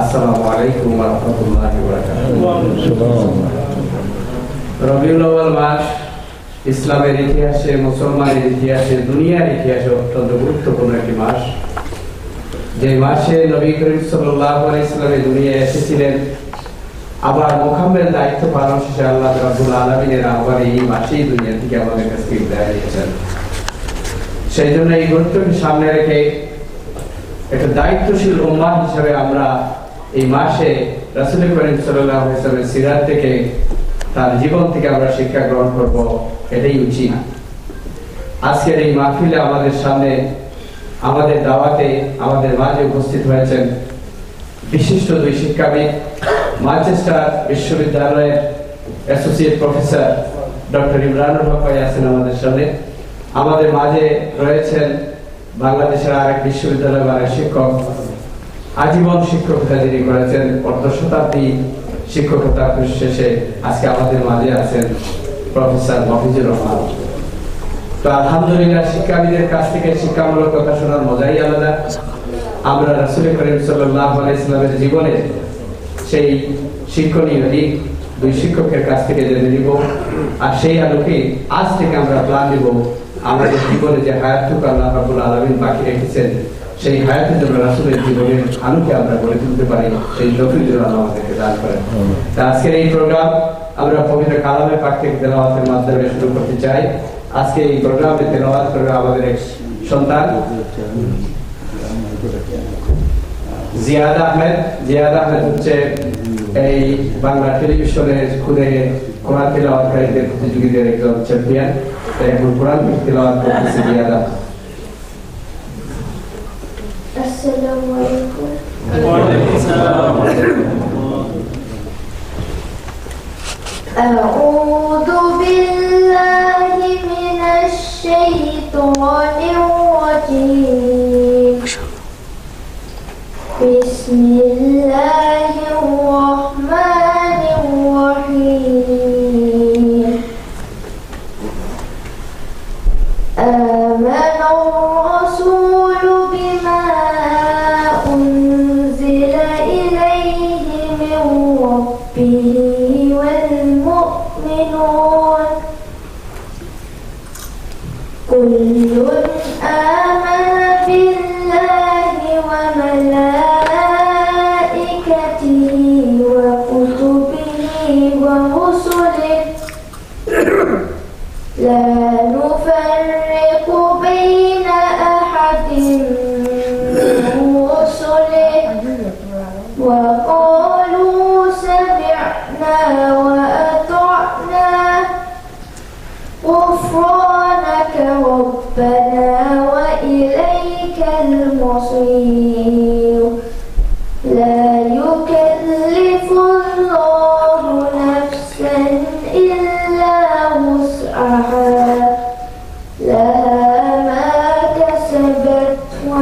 আসসালামু আলাইকুম ইসলামের ইতিহাসে মুসলমানের ইতিহাসে দুনিয়ার ইতিহাসে অত্যন্ত গুরুত্বপূর্ণ একটি মাস যে মাসে নবী করিম সাল আলাইহি সাল্লাম দুনিয়ায় এসেছিলেন আবার মোহাম্মের দায়িত্ব পালন শেষে আল্লাহ রাবুল আলমিনের আহ্বানে এই মাসেই দুনিয়া থেকে আমাদের কাছে বিদায় সেই জন্য এই গুরুত্বকে সামনে রেখে একটা দায়িত্বশীল উম্মা হিসেবে আমরা এই মাসে রাসুল করিম সাল্লামের সিরাত থেকে তার জীবন থেকে আমরা শিক্ষা গ্রহণ করব এটাই উচিত আজকের এই মাহফিলে আমাদের সামনে আমাদের দাওয়াতে আমাদের মাঝে উপস্থিত হয়েছেন বিশিষ্ট দুই শিক্ষাবিদ ম্যানচেস্টার বিশ্ববিদ্যালয়ের অ্যাসোসিয়েট প্রফেসর ডক্টর ইমরানুর রহ ভাই আছেন আমাদের সামনে আমাদের মাঝে রয়েছেন বাংলাদেশের আরেক বিশ্ববিদ্যালয়ের আরেক শিক্ষক আজীবন শিক্ষকতা যিনি করেছেন অর্ধ শতাব্দী শিক্ষকতা শেষে আজকে আমাদের মাঝে আছেন প্রফেসর মফিজুর রহমান তো আলহামদুলিল্লাহ শিক্ষাবিদের কাছ থেকে শিক্ষামূলক কথা শোনার মজাই আলাদা আমরা রাসুল করিম সাল্লাহ ইসলামের জীবনে সেই শিক্ষণীয় দিক দুই শিক্ষকের কাছ থেকে জেনে নিব আর সেই আলোকে আজ থেকে আমরা প্লান নিব আমাদের জীবনে যে হায়াতুক আল্লাহ রাবুল আলমিন বাকি রেখেছেন সেই হায়াতের জন্য রাসুলের জীবনের আলোকে আমরা গড়ে তুলতে পারি সেই লক্ষ্যের জন্য আমাদেরকে দান করেন আজকের এই প্রোগ্রাম আমরা পবিত্র কালামের পাক থেকে তেলাওয়াতের মাধ্যমে শুরু করতে চাই আজকে এই প্রোগ্রামে তেলাওয়াত করবে আমাদের এক সন্তান জিয়াদ আহমেদ জিয়াদ আহমেদ হচ্ছে এই বাংলা টেলিভিশনের খুদে কোরআন তেলাওয়াতকারীদের প্রতিযোগীদের একজন চ্যাম্পিয়ন এখন কোরআন তেলাওয়াত করতেছে জিয়াদ আহমেদ السلام عليكم وعليكم السلام أعوذ بالله من الشيطان الرجيم بسم الله الرحمن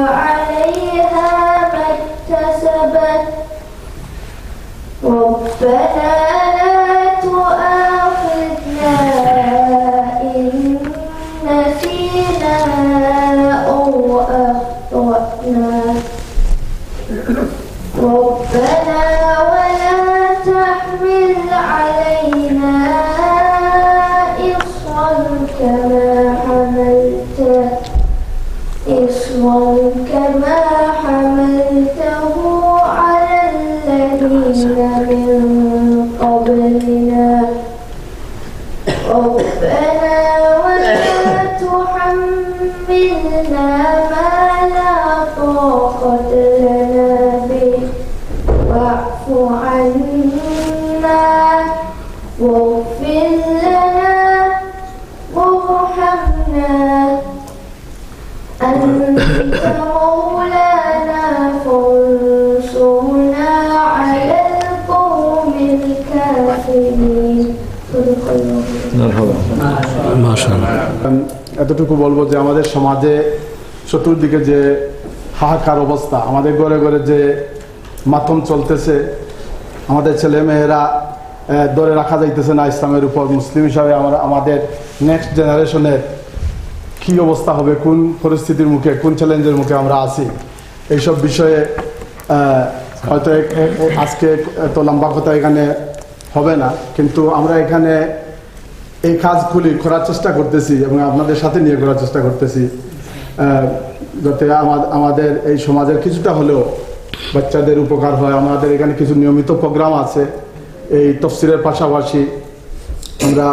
are they? এতটুকু বলবো যে আমাদের সমাজে চতুর্দিকে যে হাহাকার অবস্থা আমাদের ঘরে ঘরে যে মাথম চলতেছে আমাদের ছেলেমেয়েরা ধরে রাখা যাইতেছে না ইসলামের উপর মুসলিম হিসাবে আমরা আমাদের নেক্সট জেনারেশনের কি অবস্থা হবে কোন পরিস্থিতির মুখে কোন চ্যালেঞ্জের মুখে আমরা আছি এইসব বিষয়ে হয়তো আজকে এত লম্বা কথা এখানে হবে না কিন্তু আমরা এখানে এই কাজগুলি করার চেষ্টা করতেছি এবং আপনাদের সাথে নিয়ে করার চেষ্টা করতেছি যাতে আমাদের এই সমাজের কিছুটা হলেও বাচ্চাদের উপকার হয় আমাদের এখানে কিছু নিয়মিত প্রোগ্রাম আছে এই তফসিলের পাশাপাশি আমরা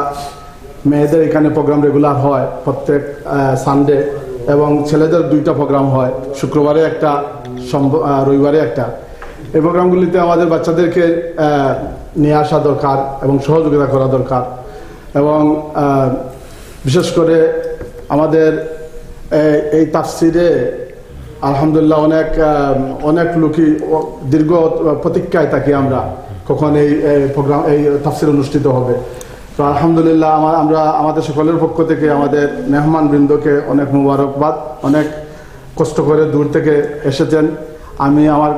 মেয়েদের এখানে প্রোগ্রাম রেগুলার হয় প্রত্যেক সানডে এবং ছেলেদের দুইটা প্রোগ্রাম হয় শুক্রবারে একটা রবিবারে একটা এই প্রোগ্রামগুলিতে আমাদের বাচ্চাদেরকে নিয়ে আসা দরকার এবং সহযোগিতা করা দরকার এবং বিশেষ করে আমাদের এই তাফসিরে আলহামদুলিল্লাহ অনেক অনেক লোকই দীর্ঘ প্রতীক্ষায় থাকি আমরা কখন এই প্রোগ্রাম এই তাফসির অনুষ্ঠিত হবে তো আলহামদুলিল্লাহ আমার আমরা আমাদের সকলের পক্ষ থেকে আমাদের মেহমান বৃন্দকে অনেক মুবারকবাদ অনেক কষ্ট করে দূর থেকে এসেছেন আমি আমার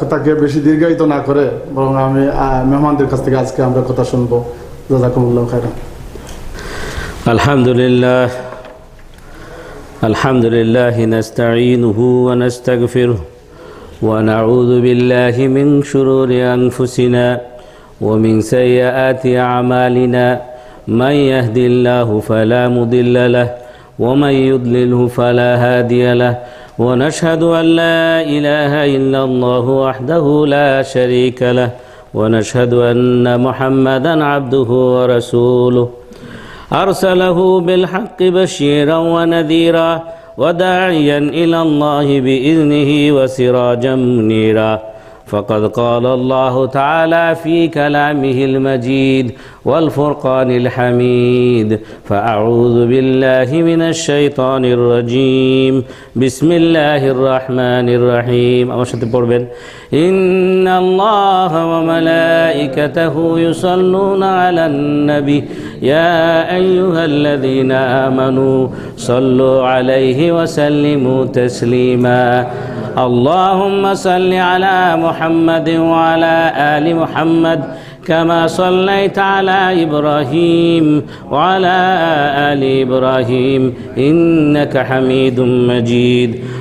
কথাকে বেশি দীর্ঘায়িত না করে বরং আমি মেহমানদের কাছ থেকে আজকে আমরা কথা শুনবো জাজাকুমুল্লাহ খাইরাম الحمد لله الحمد لله نستعينه ونستغفره ونعوذ بالله من شرور أنفسنا ومن سيئات أعمالنا من يهد الله فلا مضل له ومن يضلله فلا هادي له ونشهد أن لا إله إلا الله وحده لا شريك له ونشهد أن محمدا عبده ورسوله أرسله بالحق بشيرا ونذيرا وداعيا إلى الله بإذنه وسراجا منيرا فقد قال الله تعالى في كلامه المجيد والفرقان الحميد فأعوذ بالله من الشيطان الرجيم بسم الله الرحمن الرحيم إن الله وملائكته يصلون على النبي يا أيها الذين آمنوا صلوا عليه وسلموا تسليما اللهم صل على محمد وعلى آل محمد كما صليت على إبراهيم وعلى آل إبراهيم إنك حميد مجيد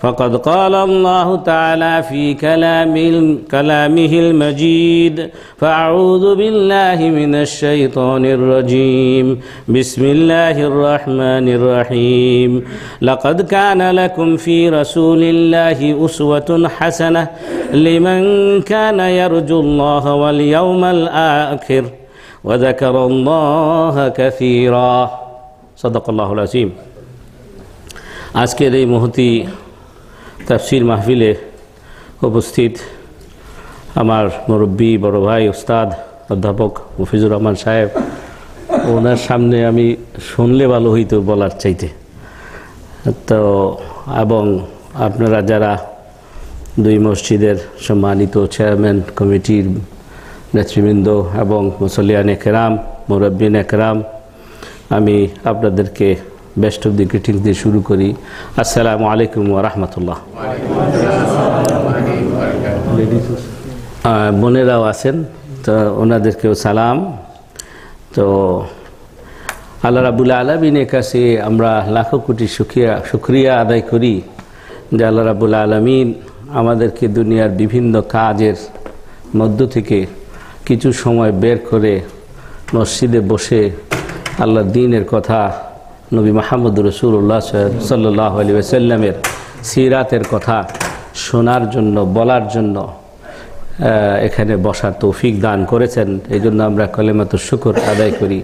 فقد قال الله تعالى في كلام كلامه المجيد فأعوذ بالله من الشيطان الرجيم بسم الله الرحمن الرحيم لقد كان لكم في رسول الله أسوة حسنة لمن كان يرجو الله واليوم الآخر وذكر الله كثيرا صدق الله العظيم আজকের এই তাফসির মাহফিলে উপস্থিত আমার মুরব্বী বড় ভাই উস্তাদ অধ্যাপক মুফিজুর রহমান সাহেব ওনার সামনে আমি শুনলে ভালো হইতো বলার চাইতে তো এবং আপনারা যারা দুই মসজিদের সম্মানিত চেয়ারম্যান কমিটির নেতৃবৃন্দ এবং মুসলিয়ান একরাম মুরব্বিন একরাম আমি আপনাদেরকে বেস্ট অফ দি গ্রিটিংস দিয়ে শুরু করি আসসালামু আলাইকুম রহমতুল্লাহ বোনেরাও আছেন তো ওনাদেরকেও সালাম তো আল্লাহ রাবুল আলমিনের কাছে আমরা লাখো কোটি সুখিয়া সুক্রিয়া আদায় করি যে আল্লাহ রাবুল আলমিন আমাদেরকে দুনিয়ার বিভিন্ন কাজের মধ্য থেকে কিছু সময় বের করে মসজিদে বসে আল্লাহ দিনের কথা নবী মাহমুদ রসুল্লাহ সাল্লাহ আলী সিরাতের কথা শোনার জন্য বলার জন্য এখানে বসার তৌফিক দান করেছেন এই জন্য আমরা কলেমাত শুকর আদায় করি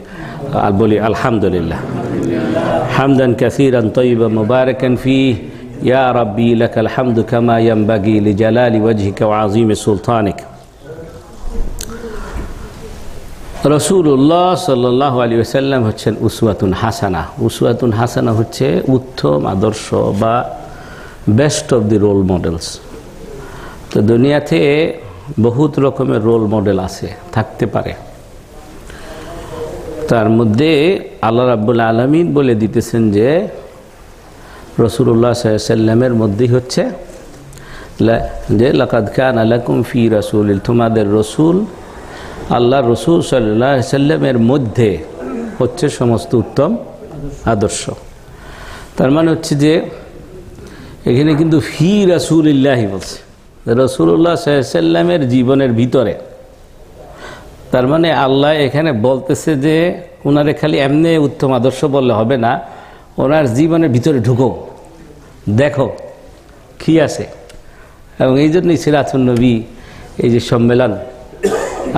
আর বলি আলহামদুলিল্লাহ হামদান কাসিরান তৈবা মুবারক ফি ইয়া রব্বি লাকাল হামদু কামা ইয়ামবাগি জালালি ওয়াজহিকা ওয়া আযীমি সুলতানিকা রসুল্লাহ সাল্লাহ আলী সাল্লাম হচ্ছেন উসুয়াতুন হাসানা উসুয়াতুন হাসানা হচ্ছে উত্তম আদর্শ বা best of the role models তো দুনিয়াতে বহুত রকমের রোল মডেল আছে থাকতে পারে তার মধ্যে আল্লাহ রাবুল আলমিন বলে দিতেছেন যে রসুল্লাহ সাল্লামের মধ্যেই হচ্ছে যে লকাদ খান আলাকুম ফি রসুল তোমাদের রসুল আল্লাহ রসুল সাল্লাহ সাল্লামের মধ্যে হচ্ছে সমস্ত উত্তম আদর্শ তার মানে হচ্ছে যে এখানে কিন্তু ফি রাসুলিল্লাহি বলছে রসুল্লাহ সাল্লামের জীবনের ভিতরে তার মানে আল্লাহ এখানে বলতেছে যে ওনারে খালি এমনি উত্তম আদর্শ বললে হবে না ওনার জীবনের ভিতরে ঢুকো দেখো কি আছে এবং এই জন্যই সিরাতুল নবী এই যে সম্মেলন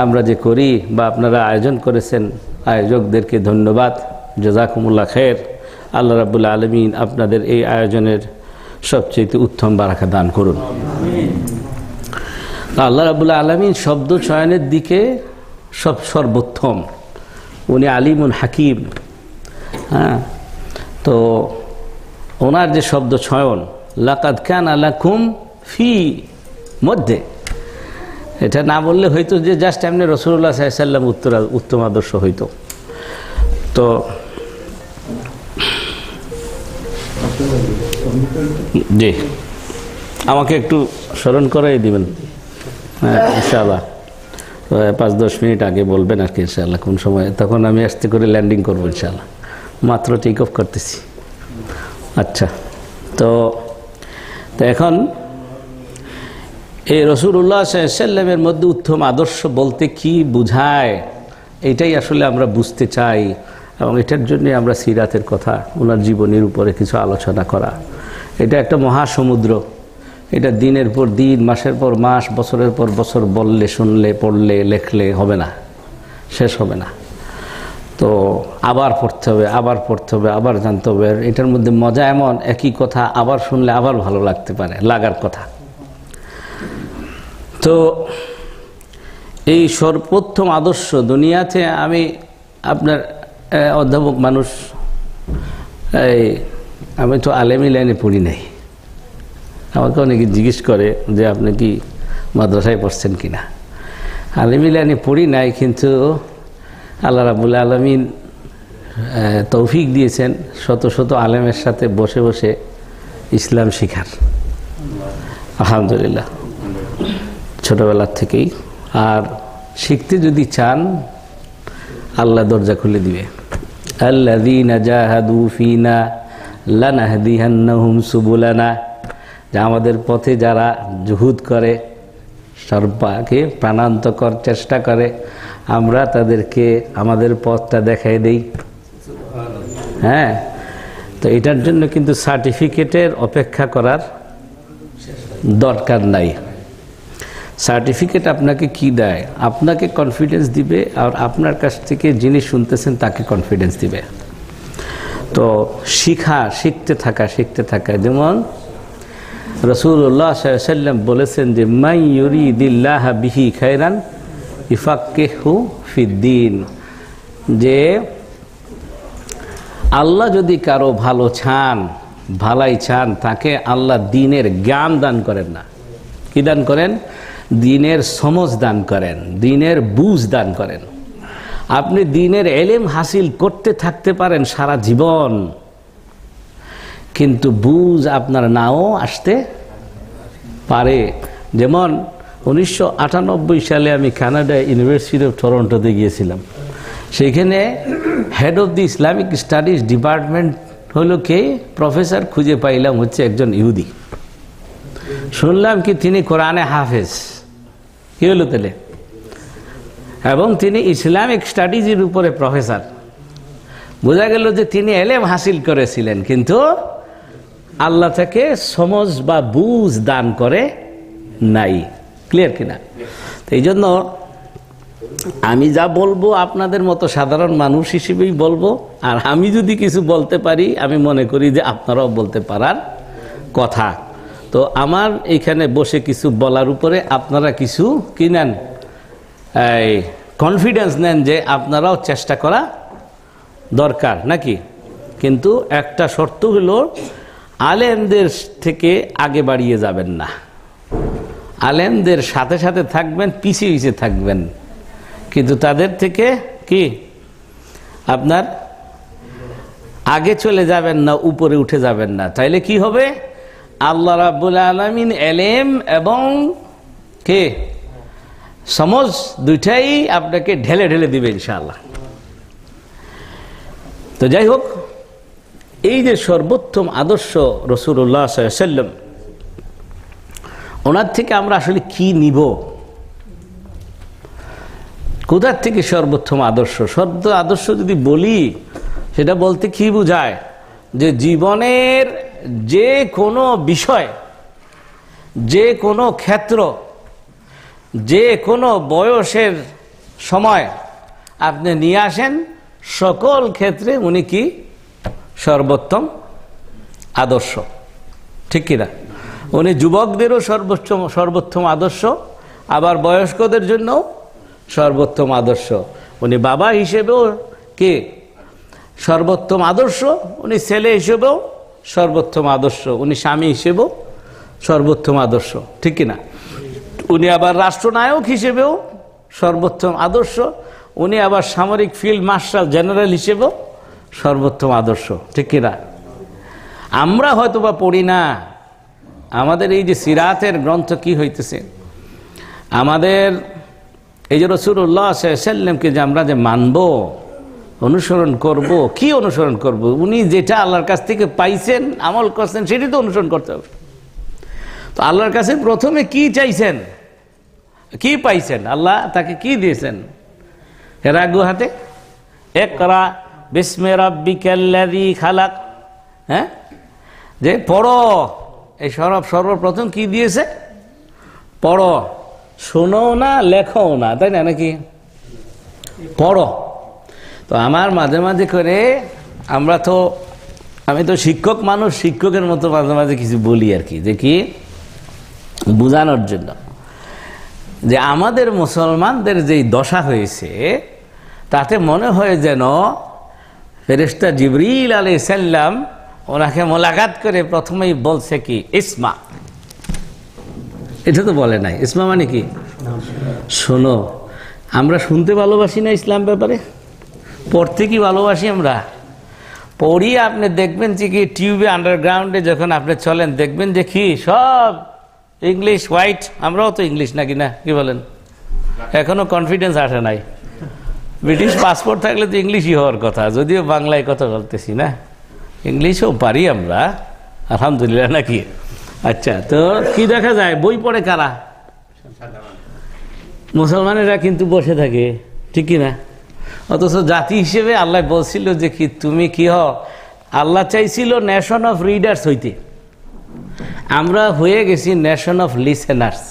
আমরা যে করি বা আপনারা আয়োজন করেছেন আয়োজকদেরকে ধন্যবাদ জজাকুমুল্লা খের আল্লাহ রাবুল আলমিন আপনাদের এই আয়োজনের সবচেয়ে উত্তম বারাখা দান করুন আল্লাহ রাবুল আলমিন শব্দ চয়নের দিকে সব সর্বোত্তম উনি আলিমুন হাকিম হ্যাঁ তো ওনার যে শব্দ ছয়ন লাকাত খান আলাকুম ফি মধ্যে এটা না বললে হয়তো যে জাস্ট এমনি রসুল্লাহ সাল্লাম উত্তর উত্তম আদর্শ হইত তো জি আমাকে একটু স্মরণ করাই দিবেন হ্যাঁ ইনশাআল্লাহ পাঁচ দশ মিনিট আগে বলবেন আর কি ইনশাল্লাহ কোন সময় তখন আমি আসতে করে ল্যান্ডিং করব ইনশাল্লাহ মাত্র টেক অফ করতেছি আচ্ছা তো তো এখন এই রসুল্লাহ সাল্লামের মধ্যে উত্তম আদর্শ বলতে কি বুঝায় এটাই আসলে আমরা বুঝতে চাই এবং এটার জন্যে আমরা সিরাতের কথা ওনার জীবনের উপরে কিছু আলোচনা করা এটা একটা মহাসমুদ্র এটা দিনের পর দিন মাসের পর মাস বছরের পর বছর বললে শুনলে পড়লে লেখলে হবে না শেষ হবে না তো আবার পড়তে হবে আবার পড়তে হবে আবার জানতে হবে এটার মধ্যে মজা এমন একই কথা আবার শুনলে আবার ভালো লাগতে পারে লাগার কথা তো এই সর্বপ্রথম আদর্শ দুনিয়াতে আমি আপনার অধ্যাপক মানুষ এই আমি তো আলেমি লাইনে পড়ি নাই আমাকে অনেকে জিজ্ঞেস করে যে আপনি কি মাদ্রাসায় পড়ছেন কি না আলেমি লাইনে পড়ি নাই কিন্তু আল্লাহ রাবুল আলমিন তৌফিক দিয়েছেন শত শত আলেমের সাথে বসে বসে ইসলাম শিখার আলহামদুলিল্লাহ ছোটবেলার থেকেই আর শিখতে যদি চান আল্লাহ দরজা খুলে দিবে আল্লাহদিনা লানাহদিহান্নাহুম সুবুলানা যা আমাদের পথে যারা জুহুদ করে সর্বাকে প্রাণান্তকর চেষ্টা করে আমরা তাদেরকে আমাদের পথটা দেখাই দেই হ্যাঁ তো এটার জন্য কিন্তু সার্টিফিকেটের অপেক্ষা করার দরকার নাই সার্টিফিকেট আপনাকে কি দেয় আপনাকে কনফিডেন্স দিবে আর আপনার কাছ থেকে যিনি শুনতেছেন তাকে কনফিডেন্স দিবে তো শিখা শিখতে থাকা শিখতে থাকা যেমন রসুল্লাহ সাল্লাম বলেছেন যে মাই দিল্লাহ বিহি খায়রান হু ফিদ্দিন যে আল্লাহ যদি কারো ভালো চান ভালাই চান তাকে আল্লাহ দিনের জ্ঞান দান করেন না কি দান করেন দিনের সমজ দান করেন দিনের বুঝ দান করেন আপনি দিনের এলেম হাসিল করতে থাকতে পারেন সারা জীবন কিন্তু বুঝ আপনার নাও আসতে পারে যেমন উনিশশো সালে আমি কানাডা ইউনিভার্সিটি অফ টরন্টোতে গিয়েছিলাম সেখানে head of the Islamic studies department হলো কে প্রফেসর খুঁজে পাইলাম হচ্ছে একজন ইহুদি শুনলাম কি তিনি কোরআনে হাফেজ কি তাহলে এবং তিনি ইসলামিক স্টাডিজের উপরে প্রফেসর বোঝা গেল যে তিনি এলেম হাসিল করেছিলেন কিন্তু আল্লাহ থেকে সমজ বা বুঝ দান করে নাই ক্লিয়ার কিনা তো এই জন্য আমি যা বলবো আপনাদের মতো সাধারণ মানুষ হিসেবেই বলবো আর আমি যদি কিছু বলতে পারি আমি মনে করি যে আপনারাও বলতে পারার কথা তো আমার এখানে বসে কিছু বলার উপরে আপনারা কিছু কি নেন এই কনফিডেন্স নেন যে আপনারাও চেষ্টা করা দরকার নাকি কিন্তু একটা শর্ত হলো আলেনদের থেকে আগে বাড়িয়ে যাবেন না আলেনদের সাথে সাথে থাকবেন পিছিয়ে পিছিয়ে থাকবেন কিন্তু তাদের থেকে কি আপনার আগে চলে যাবেন না উপরে উঠে যাবেন না তাইলে কি হবে আল্লাহ রাবুল আলমিন এলেম এবং কে সমজ দুইটাই আপনাকে ঢেলে ঢেলে দিবে ইনশাআল্লাহ তো যাই হোক এই যে সর্বোত্তম আদর্শ রসুল্লাহ সাল্লাম ওনার থেকে আমরা আসলে কি নিব কোথার থেকে সর্বোত্তম আদর্শ সর্ব আদর্শ যদি বলি সেটা বলতে কি বোঝায় যে জীবনের যে কোনো বিষয় যে কোনো ক্ষেত্র যে কোনো বয়সের সময় আপনি নিয়ে আসেন সকল ক্ষেত্রে উনি কি সর্বোত্তম আদর্শ ঠিক কিনা উনি যুবকদেরও সর্বোচ্চ সর্বোত্তম আদর্শ আবার বয়স্কদের জন্য সর্বোত্তম আদর্শ উনি বাবা হিসেবেও কে সর্বোত্তম আদর্শ উনি ছেলে হিসেবেও সর্বোত্তম আদর্শ উনি স্বামী হিসেবেও সর্বোত্তম আদর্শ ঠিক কিনা উনি আবার রাষ্ট্রনায়ক হিসেবেও সর্বোত্তম আদর্শ উনি আবার সামরিক ফিল্ড মার্শাল জেনারেল হিসেবেও সর্বোত্তম আদর্শ ঠিক কিনা আমরা হয়তো বা পড়ি না আমাদের এই যে সিরাতের গ্রন্থ কি হইতেছে আমাদের এই যে রসুল্লাহ সাল্লামকে যে আমরা যে মানবো অনুসরণ করব কি অনুসরণ করব উনি যেটা আল্লাহর কাছ থেকে পাইছেন আমল করছেন সেটি তো অনুসরণ করতে হবে তো আল্লাহর কাছে প্রথমে কি চাইছেন কি পাইছেন আল্লাহ তাকে কি দিয়েছেন হেরা গুহাতে একরা বিস্মে রব্বিকাল্লাদি খালাক হ্যাঁ যে পড়ো এই সরব সর্বপ্রথম কি দিয়েছে পড়ো শোনও না লেখো না তাই না নাকি পড়ো তো আমার মাঝে মাঝে করে আমরা তো আমি তো শিক্ষক মানুষ শিক্ষকের মতো মাঝে মাঝে কিছু বলি আর কি যে কি বোঝানোর জন্য যে আমাদের মুসলমানদের যেই দশা হয়েছে তাতে মনে হয় যেন ফেরেস্তা জিবরিল আলি সাল্লাম ওনাকে মোলাকাত করে প্রথমেই বলছে কি ইসমা এটা তো বলে নাই ইসমা মানে কি শোনো আমরা শুনতে ভালোবাসি না ইসলাম ব্যাপারে পড়তে কি ভালোবাসি আমরা পড়ি আপনি দেখবেন যে কি টিউবে আন্ডারগ্রাউন্ডে যখন আপনি চলেন দেখবেন যে কি সব ইংলিশ হোয়াইট আমরাও তো ইংলিশ নাকি না কি বলেন এখনো কনফিডেন্স আসে নাই ব্রিটিশ পাসপোর্ট থাকলে তো ইংলিশই হওয়ার কথা যদিও বাংলায় কথা বলতেছি না ইংলিশও পারি আমরা আলহামদুলিল্লাহ নাকি আচ্ছা তো কি দেখা যায় বই পড়ে কারা মুসলমানেরা কিন্তু বসে থাকে ঠিক কিনা অথচ জাতি হিসেবে আল্লাহ বলছিল যে কি তুমি কি হ আল্লাহ চাইছিল নেশন অফ রিডার্স হইতে আমরা হয়ে গেছি নেশন অফ লিসেনার্স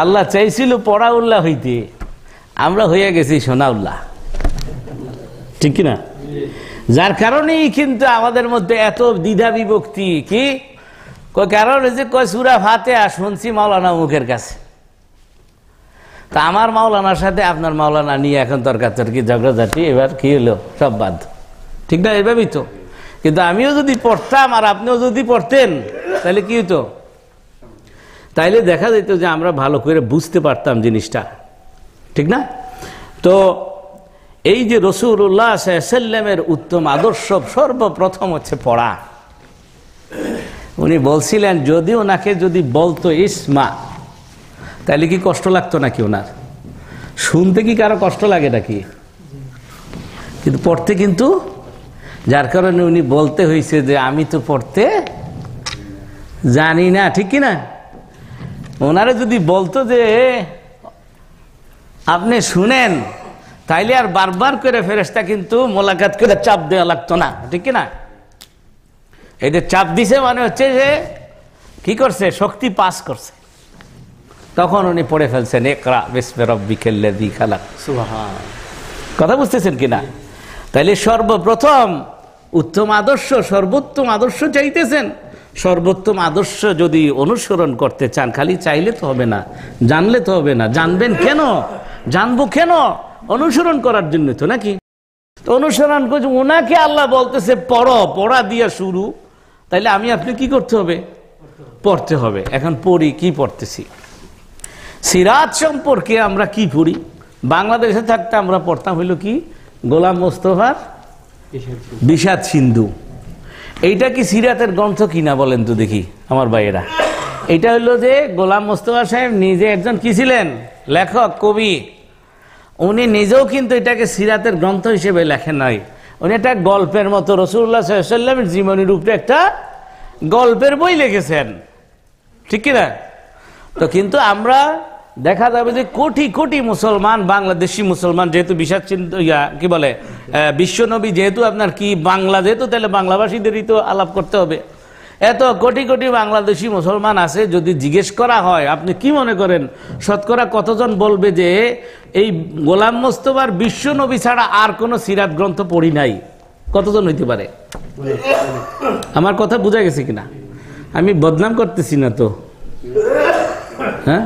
আল্লাহ চাইছিল পড়া উল্লাহ হইতে আমরা হয়ে গেছি সোনা উল্লাহ ঠিক কিনা যার কারণেই কিন্তু আমাদের মধ্যে এত দ্বিধা বিভক্তি কি কারণ হয়েছে কয় সুরা ফাতে শুনছি মাওলানা মুখের কাছে তা আমার মাওলানার সাথে আপনার মাওলানা নিয়ে এখন দরকার তর্কি ঝগড়াঝাটি এবার কী হলো সব বাদ ঠিক না এভাবেই তো কিন্তু আমিও যদি পড়তাম আর আপনিও যদি পড়তেন তাহলে কি হতো তাইলে দেখা যেত যে আমরা ভালো করে বুঝতে পারতাম জিনিসটা ঠিক না তো এই যে রসুল্লাহ সাল্লামের উত্তম আদর্শ সর্বপ্রথম হচ্ছে পড়া উনি বলছিলেন যদি ওনাকে যদি বলতো ইসমা তাইলে কি কষ্ট লাগতো নাকি ওনার শুনতে কি কারো কষ্ট লাগে নাকি কিন্তু পড়তে কিন্তু যার কারণে উনি বলতে হয়েছে যে আমি তো পড়তে জানি না ঠিক কি না ওনারা যদি বলতো যে আপনি শুনেন তাইলে আর বারবার করে ফেরেস্তা কিন্তু মোলাকাত করে চাপ দেওয়া লাগতো না ঠিক না এটা চাপ দিছে মানে হচ্ছে যে কি করছে শক্তি পাস করছে তখন উনি পড়ে ফেলছেন একরা বিসমে রব্বি খেল্লেদি খালাক কথা বুঝতেছেন কিনা তাইলে সর্বপ্রথম উত্তম আদর্শ সর্বোত্তম আদর্শ চাইতেছেন সর্বোত্তম আদর্শ যদি অনুসরণ করতে চান খালি চাইলে তো হবে না জানলে তো হবে না জানবেন কেন জানবো কেন অনুসরণ করার জন্য তো নাকি তো অনুসরণ করছে ওনাকে আল্লাহ বলতেছে পড়ো পড়া দিয়া শুরু তাইলে আমি আপনি কি করতে হবে পড়তে হবে এখন পড়ি কি পড়তেছি সিরাজ সম্পর্কে আমরা কি পড়ি বাংলাদেশে থাকতে আমরা পড়তাম হইল কি গোলাম মোস্তফার বিষাদ সিন্ধু এইটা কি সিরাতের গ্রন্থ কিনা বলেন তো দেখি আমার ভাইয়েরা এটা হলো যে গোলাম মোস্তফা সাহেব নিজে একজন কি ছিলেন লেখক কবি উনি নিজেও কিন্তু এটাকে সিরাতের গ্রন্থ হিসেবে লেখেন নাই উনি একটা গল্পের মতো রসুল্লা সাল্লামের জীবনী রূপে একটা গল্পের বই লিখেছেন ঠিক কিনা তো কিন্তু আমরা দেখা যাবে যে কোটি কোটি মুসলমান বাংলাদেশি মুসলমান যেহেতু বিশ্বাস কি বলে বিশ্বনবী যেহেতু আপনার কি বাংলা যেহেতু তাহলে বাংলাভাষীদেরই তো আলাপ করতে হবে এত কোটি কোটি বাংলাদেশি মুসলমান আছে যদি জিজ্ঞেস করা হয় আপনি কি মনে করেন শতকরা কতজন বলবে যে এই গোলাম মোস্তফার বিশ্বনবী ছাড়া আর কোনো সিরাত গ্রন্থ পড়ি নাই কতজন হইতে পারে আমার কথা বোঝা গেছে কিনা আমি বদনাম করতেছি না তো হ্যাঁ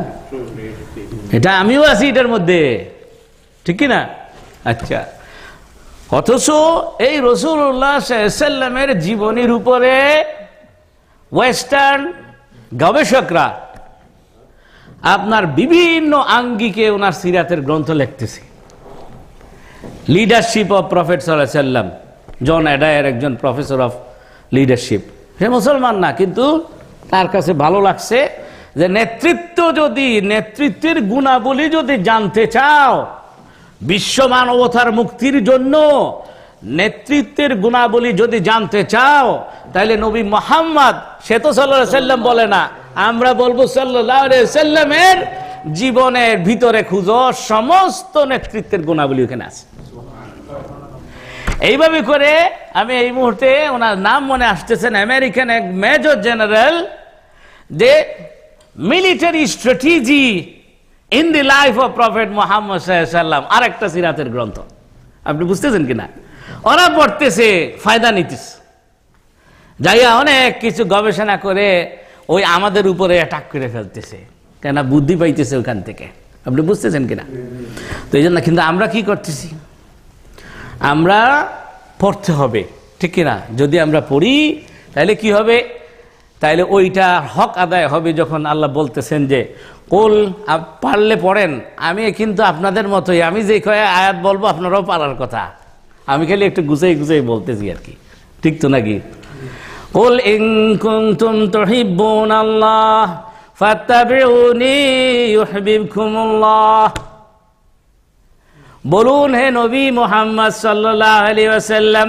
এটা আমিও আছি এটার মধ্যে ঠিক না আচ্ছা অথচ এই রসুল্লাহামের জীবনীর উপরে ওয়েস্টার্ন গবেষকরা আপনার বিভিন্ন আঙ্গিকে ওনার সিরাতের গ্রন্থ লিখতেছে লিডারশিপ অফ প্রফেট সাল্লাম জন অ্যাডায়ার একজন প্রফেসর অফ লিডারশিপ সে মুসলমান না কিন্তু তার কাছে ভালো লাগছে যে নেতৃত্ব যদি নেতৃত্বের গুণাবলী যদি জানতে চাও বিশ্ব মানবতার মুক্তির জন্য নেতৃত্বের গুণাবলী যদি জানতে চাও তাহলে নবী মোহাম্মদ সে তো সাল্লাম বলে না আমরা বলবো সাল্লামের জীবনের ভিতরে খুঁজো সমস্ত নেতৃত্বের গুণাবলী ওখানে আছে এইভাবে করে আমি এই মুহূর্তে ওনার নাম মনে আসতেছেন আমেরিকান এক মেজর জেনারেল যে military strategy in the life of prophet Muhammad সাহেব আর একটা সিরাতের গ্রন্থ আপনি বুঝতেছেন কিনা ওরা পড়তেছে ফায়দা নিতিস যাইয়া অনেক কিছু গবেষণা করে ওই আমাদের উপরে অ্যাটাক করে ফেলতেছে কেন বুদ্ধি পাইতেছে ওখান থেকে আপনি বুঝতেছেন কিনা তো এই জন্য কিন্তু আমরা কি করতেছি আমরা পড়তে হবে ঠিক কিনা যদি আমরা পড়ি তাহলে কি হবে তাইলে ওইটা হক আদায় হবে যখন আল্লাহ বলতেছেন যে কোল পারলে পড়েন আমি কিন্তু আপনাদের মতোই আমি যে কয়ে আয়াত বলবো আপনারাও পারার কথা আমি খালি একটু গুছাই গুছাই বলতেছি আর কি ঠিক তো নাকি কোল ইং কুন্তুম তহিবুন আল্লাহ বলুন হে নবী মোহাম্মদ সাল্লাল্লাহু আলাইহি ওয়াসাল্লাম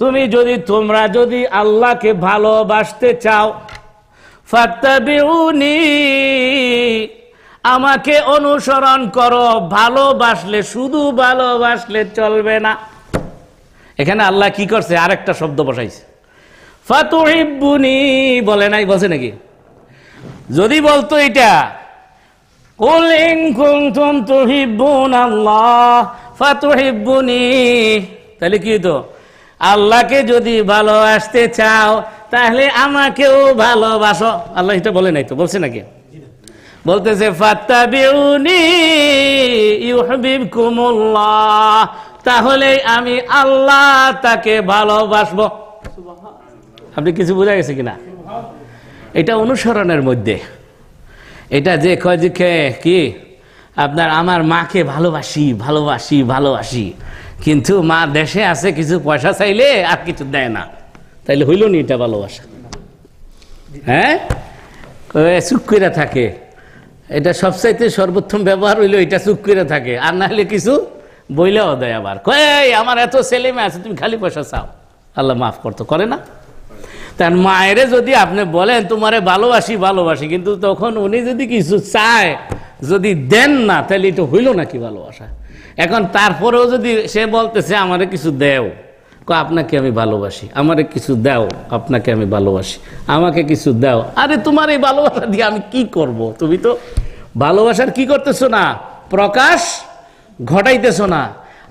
তুমি যদি তোমরা যদি আল্লাহকে ভালোবাসতে চাও আমাকে অনুসরণ করো ভালোবাসলে শুধু ভালোবাসলে চলবে না এখানে আল্লাহ কি করছে আরেকটা শব্দ বসাইছে ফাতুহিবুনি বলে নাই বসে নাকি যদি বলতো এটা قل إن كنتم تحبون الله فتحبني তাহলে কি তো আল্লাহকে যদি ভালোবাসতে চাও তাহলে আমাকেও ভালোবাসো আল্লাহ এটা বলে নাই তো বলছে নাকি বলতেছে তাহলে আমি আল্লাহ তাকে ভালোবাসবো আপনি কিছু বোঝা গেছে কিনা এটা অনুসরণের মধ্যে এটা যে কয় যে কি আপনার আমার মাকে ভালোবাসি ভালোবাসি ভালোবাসি কিন্তু মা দেশে আছে কিছু পয়সা চাইলে আর কিছু দেয় না তাইলে হইল নি এটা ভালোবাসা হ্যাঁ চুপ করে থাকে এটা সবচাইতে সর্বোত্তম ব্যবহার হইলো এটা চুপ করে থাকে আর না হলে কিছু বইলেও দেয় আবার কয়ে আমার এত ছেলে মেয়ে আছে তুমি খালি পয়সা চাও আল্লাহ মাফ করতো করে না তার মায়েরে যদি আপনি বলেন তোমারে ভালোবাসি ভালোবাসি কিন্তু তখন উনি যদি কিছু চায় যদি দেন না তাহলে এটা হইল নাকি ভালোবাসা এখন তারপরেও যদি সে বলতেছে আমারে কিছু দেও আপনাকে আমি ভালোবাসি আমারে কিছু দাও আপনাকে আমি ভালোবাসি আমাকে কিছু দাও আরে তোমার এই ভালোবাসা দিয়ে আমি কি করব তুমি তো ভালোবাসার কি করতেছো না প্রকাশ ঘটাইতেছো না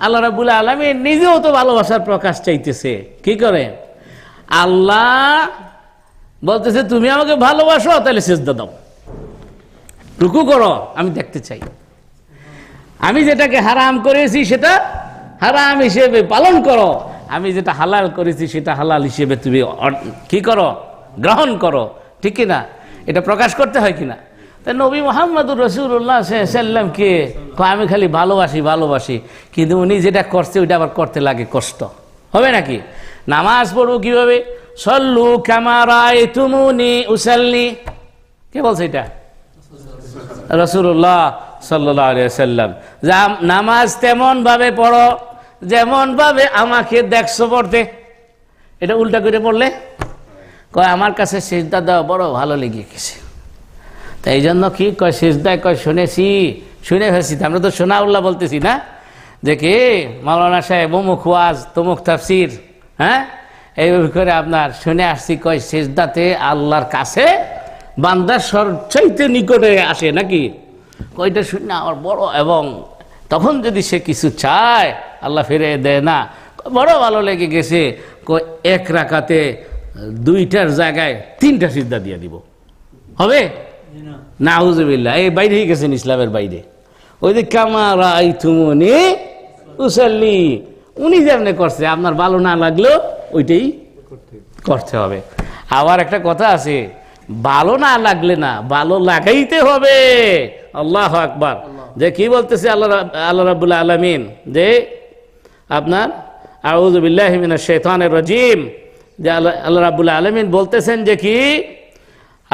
আল্লাহ রাবুল আলমী নিজেও তো ভালোবাসার প্রকাশ চাইতেছে কি করে আল্লাহ বলতেছে তুমি আমাকে ভালোবাসো তাহলে সেজদা দাও টুকু করো আমি দেখতে চাই আমি যেটাকে হারাম করেছি সেটা হারাম হিসেবে পালন করো আমি যেটা হালাল করেছি সেটা হালাল হিসেবে তুমি কি করো গ্রহণ করো ঠিক কিনা এটা প্রকাশ করতে হয় কিনা তাই নবী মোহাম্মদুর রসুল্লাহ কে আমি খালি ভালোবাসি ভালোবাসি কিন্তু উনি যেটা করছে ওইটা আবার করতে লাগে কষ্ট হবে নাকি নামাজ পড়বো কীভাবে সল্লু ক্যামারায় তুমুনি উসাল্লি কে বলছে এটা রসুল্লাহ সাল্লাম যা নামাজ তেমনভাবে পড়ো যেমনভাবে আমাকে দেখছো পড়তে এটা উল্টা করে পড়লে কয় আমার কাছে সিজদা দেওয়া বড় ভালো লেগে গেছে তাই জন্য কি কয় সিজদায় কয় শুনেছি শুনে ফেলছি আমরা তো উল্লাহ বলতেছি না দেখি মালানা সাহেব অমুক ওয়াজ তমুক তাফসির হ্যাঁ এইভাবে করে আপনার শুনে আসছি কয় শেষদাতে আল্লাহর কাছে বান্দার সবচাইতে নিকটে আসে নাকি কয়টা শুনে আমার বড় এবং তখন যদি সে কিছু চায় আল্লাহ ফিরে দেয় না বড় ভালো লেগে গেছে এক রাখাতে দুইটার জায়গায় তিনটা সিদ্ধা দিয়ে দিব হবে না হুজবিল্লা এই বাইরে গেছেন ইসলামের বাইরে ওই যে কামারা আই উসাল্লি উনি যেমনি করছে আপনার ভালো না লাগলেও ওইটাই করতে হবে আবার একটা কথা আছে ভালো না লাগলে না ভালো লাগাইতে হবে আল্লাহ আকবার যে কি বলতেছে আল্লাহ আল্লাহ রাবুল্লা আলমিন যে আপনার আউজবিল্লাহমিনা শেতান রাজিম যে আল্লাহ আল্লাহ রাবুল্লা আলমিন বলতেছেন যে কি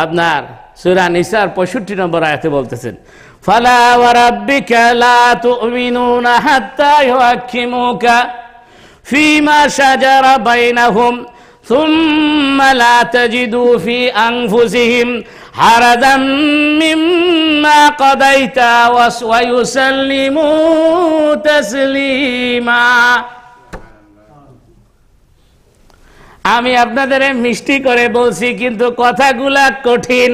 আপনার সুরান ইসার পঁয়ষট্টি নম্বর আয়াতে বলতেছেন فلا وربك لا تؤمنون حتى يحكموك فيما شجر بينهم ثم لا تجدوا في أنفسهم حردا مما قضيت ويسلموا تسليما আমি আপনাদের মিষ্টি করে বলছি কিন্তু কথাগুলা কঠিন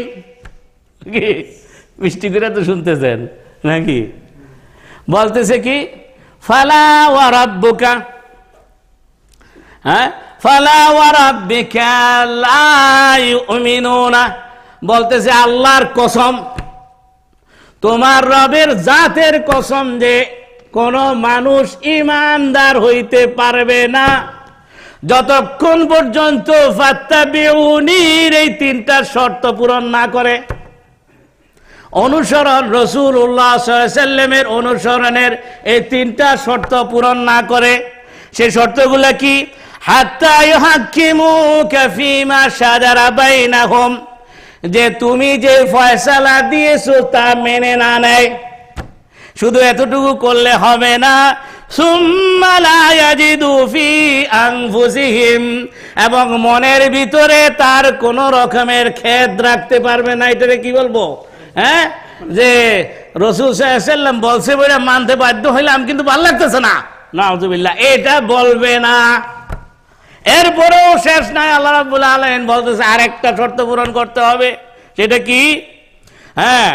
মিষ্টি করে তো শুনতেছেন নাকি বলতেছে কি ফালা ওয়ারাব্বুকা হ্যাঁ ফালা ওয়ারাব্বিকা লা ইউমিনুনা বলতেছে আল্লাহর কসম তোমার রবের জাতের কসম যে কোন মানুষ ইমানদার হইতে পারবে না যতক্ষণ পর্যন্ত ফাত্তাবিউনির এই তিনটা শর্ত পূরণ না করে অনুসরণ রসুল উল্লাহাল্লামের অনুসরণের এই তিনটা শর্ত পূরণ না করে সেই শর্তগুলো কি যে তুমি যে ফয়সালা দিয়েছো তা মেনে না নেয় শুধু এতটুকু করলে হবে না এবং মনের ভিতরে তার কোন রকমের খেদ রাখতে পারবে না এটাকে কি বলবো হ্যাঁ যে রসুল সাহেব বলছে বলে মানতে বাধ্য হইলাম কিন্তু ভাল লাগতেছে না নজুবিল্লা এটা বলবে না এরপরেও শেষ নাই আল্লাহ রাবুল আলম বলতেছে আরেকটা শর্ত পূরণ করতে হবে সেটা কি হ্যাঁ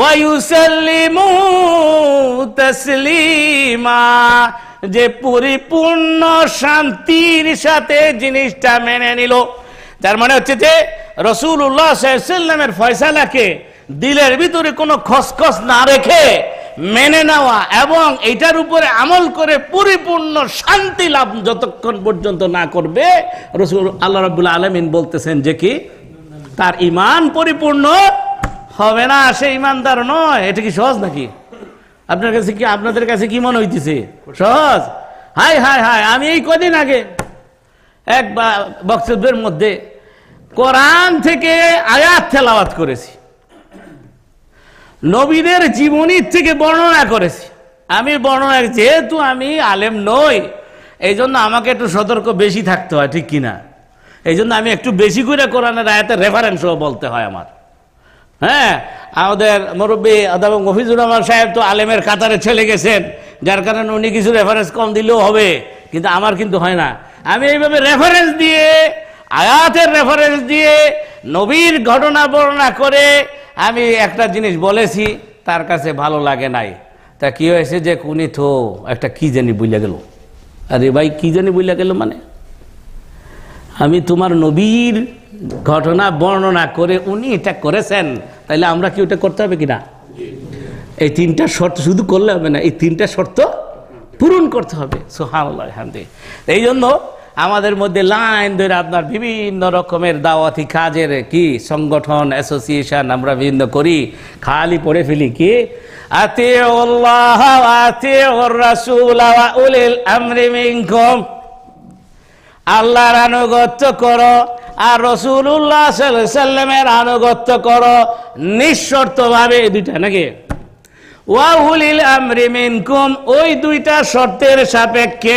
ওয়াইসাল্লিমু তসলিমা যে পরিপূর্ণ শান্তির সাথে জিনিসটা মেনে নিল তার মানে হচ্ছে যে রসুল উল্লাহ সাল্লামের ফয়সালাকে দিলের ভিতরে কোনো খসখস না রেখে মেনে নেওয়া এবং এটার উপরে আমল করে পরিপূর্ণ শান্তি লাভ যতক্ষণ পর্যন্ত না করবে রসুল আল্লাহ রবুল্লা আলমিন বলতেছেন যে কি তার ইমান পরিপূর্ণ হবে না সে ইমানদার নয় এটা কি সহজ নাকি আপনার কাছে কি আপনাদের কাছে কি মনে হইতেছে সহজ হাই হাই হাই আমি এই কদিন আগে এক বক্তব্যের মধ্যে কোরআন থেকে আয়াত থেলাওয়াত করেছি নবীদের জীবনীর থেকে বর্ণনা করেছি আমি বর্ণনা যেহেতু আমি আলেম নই এই জন্য আমাকে একটু সতর্ক বেশি থাকতে হয় ঠিক কিনা এই জন্য আমি একটু বেশি করে কোরআনের আয়াতের রেফারেন্সও বলতে হয় আমার হ্যাঁ আমাদের মুরব্বী আদাব মফিজুর রহমান সাহেব তো আলেমের কাতারে ছেলে গেছেন যার কারণে উনি কিছু রেফারেন্স কম দিলেও হবে কিন্তু আমার কিন্তু হয় না আমি এইভাবে রেফারেন্স দিয়ে আয়াতের রেফারেন্স দিয়ে নবীর ঘটনা বর্ণনা করে আমি একটা জিনিস বলেছি তার কাছে ভালো লাগে নাই তা কি হয়েছে যে কুনি থো একটা কি জানি বুঝলে গেল আরে ভাই কি জানি বুঝলে গেল মানে আমি তোমার নবীর ঘটনা বর্ণনা করে উনি এটা করেছেন তাহলে আমরা কি ওটা করতে হবে কিনা এই তিনটা শর্ত শুধু করলে হবে না এই তিনটা শর্ত পূরণ করতে হবে সোহান এই জন্য আমাদের মধ্যে লাইন ধরে আপনার বিভিন্ন রকমের দাওয়াতি কাজের কি সংগঠন অ্যাসোসিয়েশন আমরা বিভিন্ন করি খালি পড়ে ফেলি কি আল্লাহর আনুগত্য করো আর রসুল্লাহ সাল্লামের আনুগত্য করো নিঃশর্ত ভাবে দুইটা নাকি ওয়াহুলিল আমরিমিনকুম ওই দুইটা শর্তের সাপেক্ষে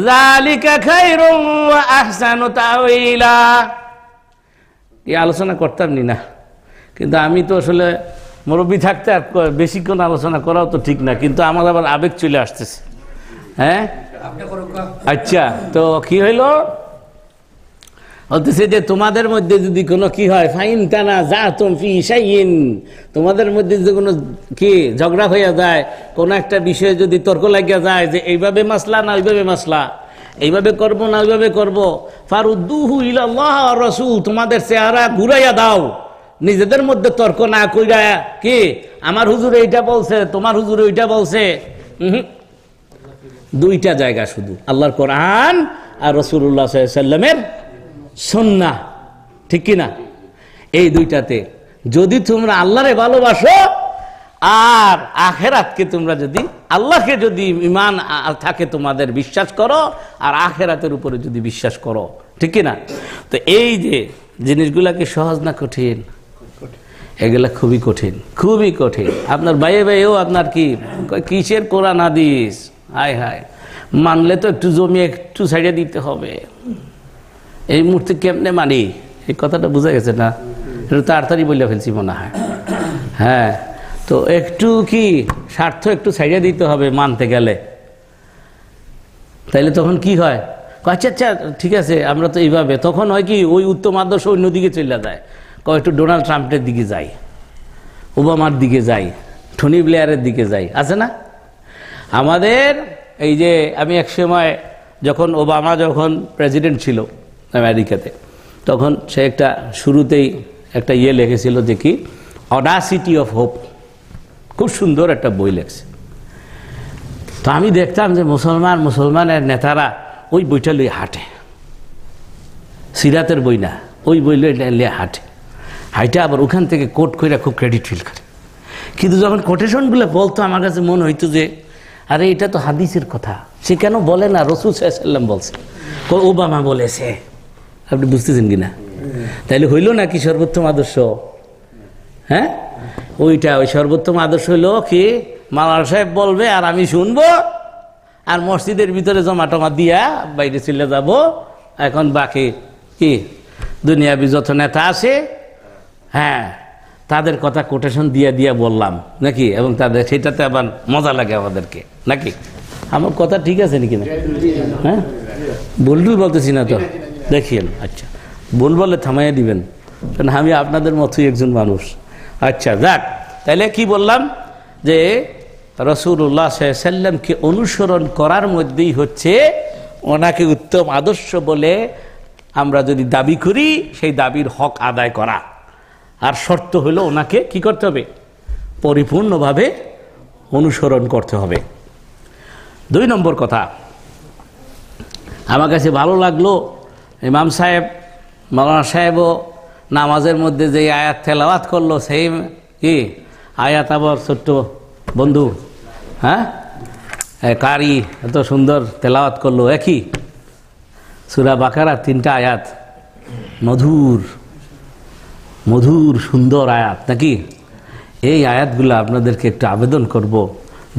আলোচনা করতাম নি না কিন্তু আমি তো আসলে মুরব্বী থাকতে আর বেশিক্ষণ আলোচনা করাও তো ঠিক না কিন্তু আমার আবার আবেগ চলে আসতেছে হ্যাঁ আচ্ছা তো কি হইলো হতেছে যে তোমাদের মধ্যে যদি কোনো কি হয় ফাইন টানা যা তুমফি সাইন তোমাদের মধ্যে যদি কোনো কি ঝগড়া হইয়া যায় কোনো একটা বিষয়ে যদি তর্ক লাগিয়া যায় যে এইভাবে মাসলা না ওইভাবে মাসলা এইভাবে করব না ওইভাবে করব ফারুদ্দুহু ইহ রসুল তোমাদের চেহারা ঘুরাইয়া দাও নিজেদের মধ্যে তর্ক না কইরা কি আমার হুজুর এইটা বলছে তোমার হুজুর ওইটা বলছে দুইটা জায়গা শুধু আল্লাহর কোরআন আর রসুল্লাহ সাল্লামের সন্না ঠিক কিনা এই দুইটাতে যদি তোমরা আল্লাহরে ভালোবাসো আর আখেরাতকে তোমরা যদি আল্লাহকে যদি ইমান থাকে তোমাদের বিশ্বাস করো আর আখেরাতের উপরে যদি বিশ্বাস করো ঠিক না তো এই যে জিনিসগুলাকে সহজ না কঠিন এগুলা খুবই কঠিন খুবই কঠিন আপনার বাইয়ে বাইয়েও আপনার কি কিসের কোরআন আদিস হায় হায় মানলে তো একটু জমি একটু সাইডে দিতে হবে এই মূর্তি কেমনে মানি এই কথাটা বোঝা গেছে না একটু তাড়াতাড়ি বলিয়া ফেলছি মনে হয় হ্যাঁ তো একটু কি স্বার্থ একটু সাইডে দিতে হবে মানতে গেলে তাইলে তখন কি হয় আচ্ছা আচ্ছা ঠিক আছে আমরা তো এইভাবে তখন হয় কি ওই উত্তম আদর্শ অন্যদিকে চলে যায় কয় একটু ডোনাল্ড ট্রাম্পের দিকে যাই ওবামার দিকে যাই টনি ব্লেয়ারের দিকে যাই আছে না আমাদের এই যে আমি এক সময় যখন ওবামা যখন প্রেসিডেন্ট ছিল আমেরিকাতে তখন সে একটা শুরুতেই একটা ইয়ে লিখেছিল যে কি অডাসিটি অফ হোপ খুব সুন্দর একটা বই লেখছে তো আমি দেখতাম যে মুসলমান মুসলমানের নেতারা ওই বইটা লই হাঁটে সিরাতের বই না ওই বই লই হাঁটে হাইটা আবার ওখান থেকে কোট কইরা খুব ক্রেডিট ফিল করে কিন্তু যখন কোটেশনগুলো বলতো আমার কাছে মনে হইতো যে আরে এটা তো হাদিসের কথা সে কেন বলে না রসুল সাল্লাম বলছে ওবামা বলেছে আপনি বুঝতেছেন কি না তাইলে হইল না কি সর্বোত্তম আদর্শ হ্যাঁ ওইটা ওই সর্বোত্তম আদর্শ হইল কি মালার সাহেব বলবে আর আমি শুনবো আর মসজিদের ভিতরে জমা টমা দিয়া বাইরে চলে যাব এখন বাকি কি দুনিয়াবি যত নেতা আছে হ্যাঁ তাদের কথা কোটেশন দিয়া দিয়া বললাম নাকি এবং তাদের সেটাতে আবার মজা লাগে আমাদেরকে নাকি আমার কথা ঠিক আছে নাকি না হ্যাঁ ভুলটুল বলতেছি না তো দেখিয়েন আচ্ছা ভুল বলে থামাইয়ে দিবেন কারণ আমি আপনাদের মতোই একজন মানুষ আচ্ছা যাক তাহলে কি বললাম যে রসুল্লাহ সাল্লামকে অনুসরণ করার মধ্যেই হচ্ছে ওনাকে উত্তম আদর্শ বলে আমরা যদি দাবি করি সেই দাবির হক আদায় করা আর শর্ত হলো ওনাকে কি করতে হবে পরিপূর্ণভাবে অনুসরণ করতে হবে দুই নম্বর কথা আমার কাছে ভালো লাগলো ইমাম সাহেব মৌলানা সাহেবও নামাজের মধ্যে যে আয়াত তেলাওয়াত করলো সেই কি আয়াত আবার ছোট্ট বন্ধু হ্যাঁ কারি এত সুন্দর তেলাওয়াত করলো একই সুরা বাকারা তিনটা আয়াত মধুর মধুর সুন্দর আয়াত নাকি এই আয়াতগুলো আপনাদেরকে একটু আবেদন করব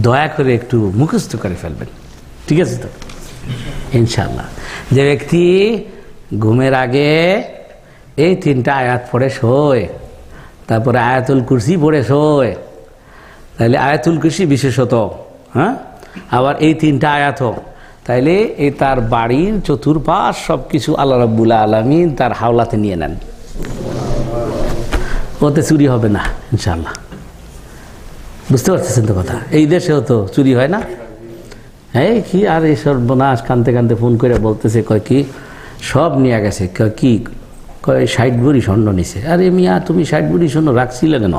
দয়া করে একটু মুখস্থ করে ফেলবেন ঠিক আছে তো ইনশাল্লাহ যে ব্যক্তি ঘুমের আগে এই তিনটা আয়াত পড়ে শোয় তারপরে আয়াতুল কুরসি পড়ে শোয় তাহলে আয়াতুল কুরসি বিশেষত হ্যাঁ আবার এই তিনটা আয়াত তাইলে এই তার বাড়ির চতুর্পাশ সব কিছু আল্লাহ রব্বুল্লা আলমিন তার হাওলাতে নিয়ে নেন ওতে চুরি হবে না ইনশাল্লাহ বুঝতে পারতেছেন তো কথা এই দেশেও তো চুরি হয় না হ্যাঁ কি আর এই সর্বনাশ কানতে কানতে ফোন করে বলতেছে কয় কি সব নিয়ে গেছে কি কয় ষাট ভরি স্বর্ণ নিছে আরে মিয়া তুমি ষাট ভরি স্বর্ণ রাখছিলে কেন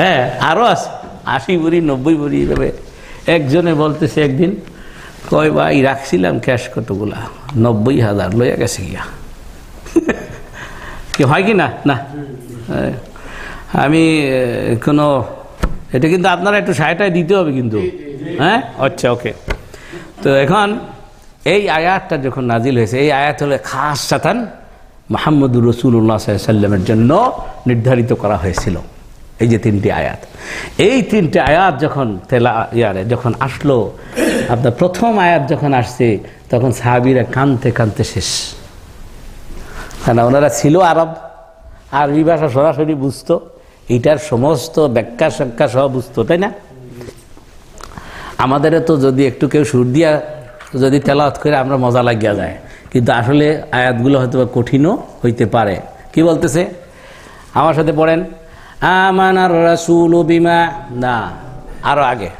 হ্যাঁ আরও আছে আশি ভরি নব্বই ভরি এভাবে একজনে বলতেছে একদিন কয় ভাই রাখছিলাম ক্যাশ কতগুলা নব্বই হাজার লইয়া গেছে গিয়া কি হয় কি না না আমি কোনো এটা কিন্তু আপনারা একটু সাহায্যটায় দিতে হবে কিন্তু হ্যাঁ আচ্ছা ওকে তো এখন এই আয়াতটা যখন নাজিল হয়েছে এই আয়াত হলে খাস সাতান মাহমুদুর রসুল্লাহ সাল্লামের জন্য নির্ধারিত করা হয়েছিল এই যে তিনটি আয়াত এই তিনটি আয়াত যখন তেলা ইয়ারে যখন আসলো আপনার প্রথম আয়াত যখন আসছে তখন সাহাবিরা কানতে কানতে শেষ কেন ওনারা ছিল আরব আরবি ভাষা সরাসরি বুঝতো এটার সমস্ত ব্যাখ্যা স্যাখ্যা সহ বুঝতো তাই না আমাদের তো যদি একটু কেউ সুর দিয়া যদি তেলাওয়াত করে আমরা মজা লাগিয়া যায় কিন্তু আসলে আয়াতগুলো হয়তো বা কঠিনও হইতে পারে কি বলতেছে আমার সাথে পড়েন আমানার রাসুল বিমা না আরও আগে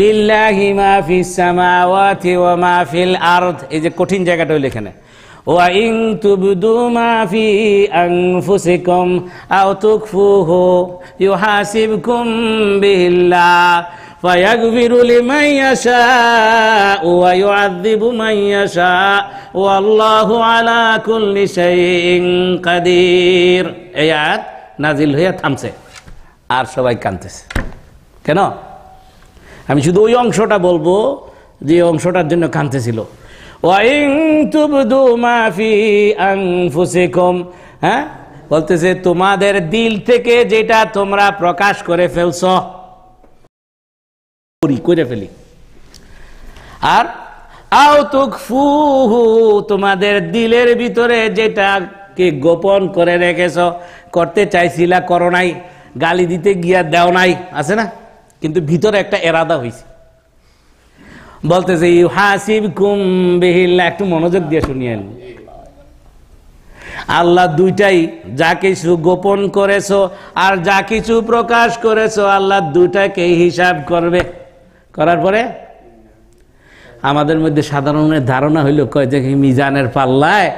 লিল্লাহি মা ফিস সামাওয়াতি ওয়া মা ফিল আরদ এই যে কঠিন জায়গাটা হইলো এখানে ওয়া ইন তুবদু মা ফি আনফুসিকুম আও তুখফুহু ইউহাসিবকুম বিহিল্লাহ فيغفر لمن يشاء ويعذب من يشاء والله على كل شيء قدير এই আয়াত নাজিল হইয়া থামছে আর সবাই কাঁদতেছে কেন আমি শুধু ওই অংশটা বলবো যে অংশটার জন্য কাঁদতেছিল ওয়াইং তুবদু মাফি আংফুসিকুম হ্যাঁ বলতেছে তোমাদের দিল থেকে যেটা তোমরা প্রকাশ করে ফেলছ করি করে ফেলি আর আও তুকফু তোমাদের দিলের ভিতরে যেটাকে গোপন করে রেখেছ করতে চাইছিলা করো নাই গালি দিতে গিয়া দেও নাই আছে না কিন্তু ভিতরে একটা এরাদা হয়েছে বলতেছে হাসিব কুম বেহিল্লা একটু মনোযোগ দিয়ে শুনিয়ে আল্লাহ দুইটাই যা কিছু গোপন করেছ আর যা কিছু প্রকাশ করেছ আল্লাহ দুটাকে হিসাব করবে করার পরে আমাদের মধ্যে সাধারণের ধারণা হইলো কয় যে মিজানের পাল্লায়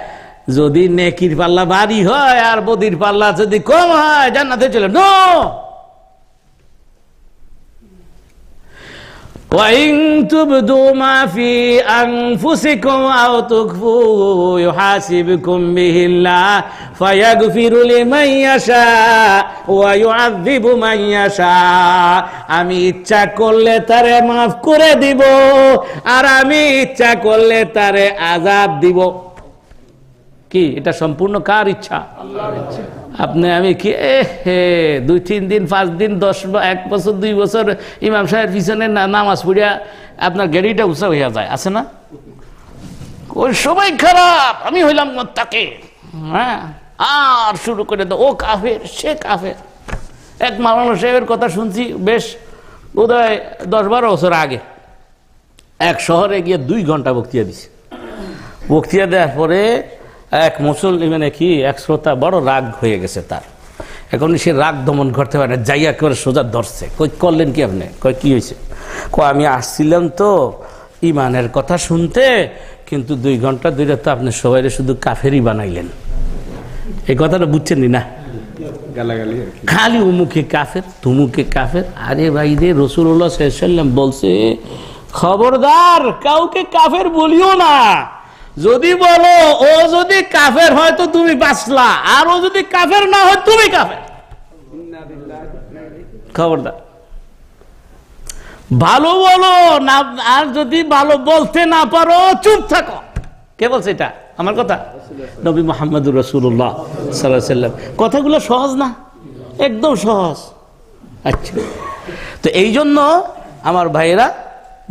যদি নেকির পাল্লা বাড়ি হয় আর বদির পাল্লা যদি কম হয় জান্নাতে চলে নো وإن تبدوا ما في أنفسكم أو تكفوه يحاسبكم به الله فيغفر لمن يشاء ويعذب من يشاء আমি ইচ্ছা করলে তারে মাফ করে দিব আর আমি ইচ্ছা করলে তারে আজাব দিব কি এটা সম্পূর্ণ কার ইচ্ছা আপনি আমি কি এ হে দুই তিন দিন পাঁচ দিন দশ এক বছর দুই বছর ইমাম সাহেব পিছনে না নামাজ পড়িয়া আপনার গেড়িটা উঁচা হইয়া যায় আছে না ওই সবাই খারাপ আমি হইলাম তাকে হ্যাঁ আর শুরু করে দাও ও কাফের সে কাফের এক মাওলানা সাহেবের কথা শুনছি বেশ বোধহয় দশ বারো বছর আগে এক শহরে গিয়ে দুই ঘন্টা বক্তিয়া দিছে বক্তিয়া দেওয়ার পরে এক মুসলিম মানে কি এক শ্রোতা বড় রাগ হয়ে গেছে তার এখন সে রাগ দমন করতে পারে যাই একেবারে সোজা ধরছে কই করলেন কি আপনি কয় কি হয়েছে ক আমি আসছিলাম তো ইমানের কথা শুনতে কিন্তু দুই ঘন্টা দুই রাত আপনি সবাই শুধু কাফেরই বানাইলেন এই কথাটা বুঝছেনই না খালি উমুকে কাফের তুমুকে কাফের আরে ভাই রে রসুল্লাহ বলছে খবরদার কাউকে কাফের বলিও না যদি বলো ও যদি কাফের হয় তো তুমি বাঁচলা আর ও যদি কাফের না হয় তুমি কাফের খবরদার ভালো বলো না আর যদি ভালো বলতে না পারো চুপ থাকো কে বলছে এটা আমার কথা নবী মোহাম্মদুর রসুল্লাহ সাল্লাম কথাগুলো সহজ না একদম সহজ আচ্ছা তো এই জন্য আমার ভাইয়েরা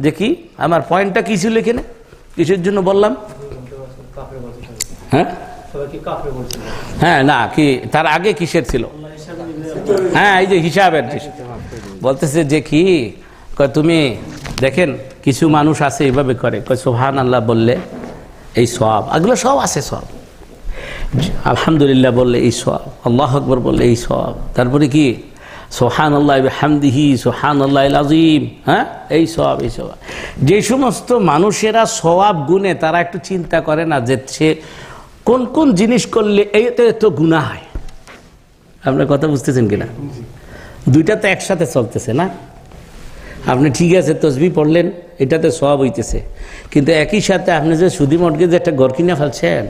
দেখি আমার পয়েন্টটা কিছু ছিল এখানে কিছুর জন্য বললাম হ্যাঁ হ্যাঁ না কি তার আগে কিসের ছিল হ্যাঁ এই যে হিসাবের বলতেছে যে কি তুমি দেখেন কিছু মানুষ আছে এইভাবে করে সোহান আল্লাহ বললে এই সব এগুলো সব আছে সব আলহামদুলিল্লাহ বললে এই সব আল্লাহ আকবর বললে এই সব তারপরে কি সোহান হামদিহি সোহান আল্লাহ আজিম হ্যাঁ এই সব এই সব যে সমস্ত মানুষেরা সবাব গুণে তারা একটু চিন্তা করে না যে সে কোন কোন জিনিস করলে এই তো গুণা হয় আপনার কথা বুঝতেছেন কিনা দুইটা তো একসাথে চলতেছে না আপনি ঠিক আছে তসবি পড়লেন এটাতে সব হইতেছে কিন্তু একই সাথে আপনি যে সুদি মটকে যে একটা গরকিনা ফেলছেন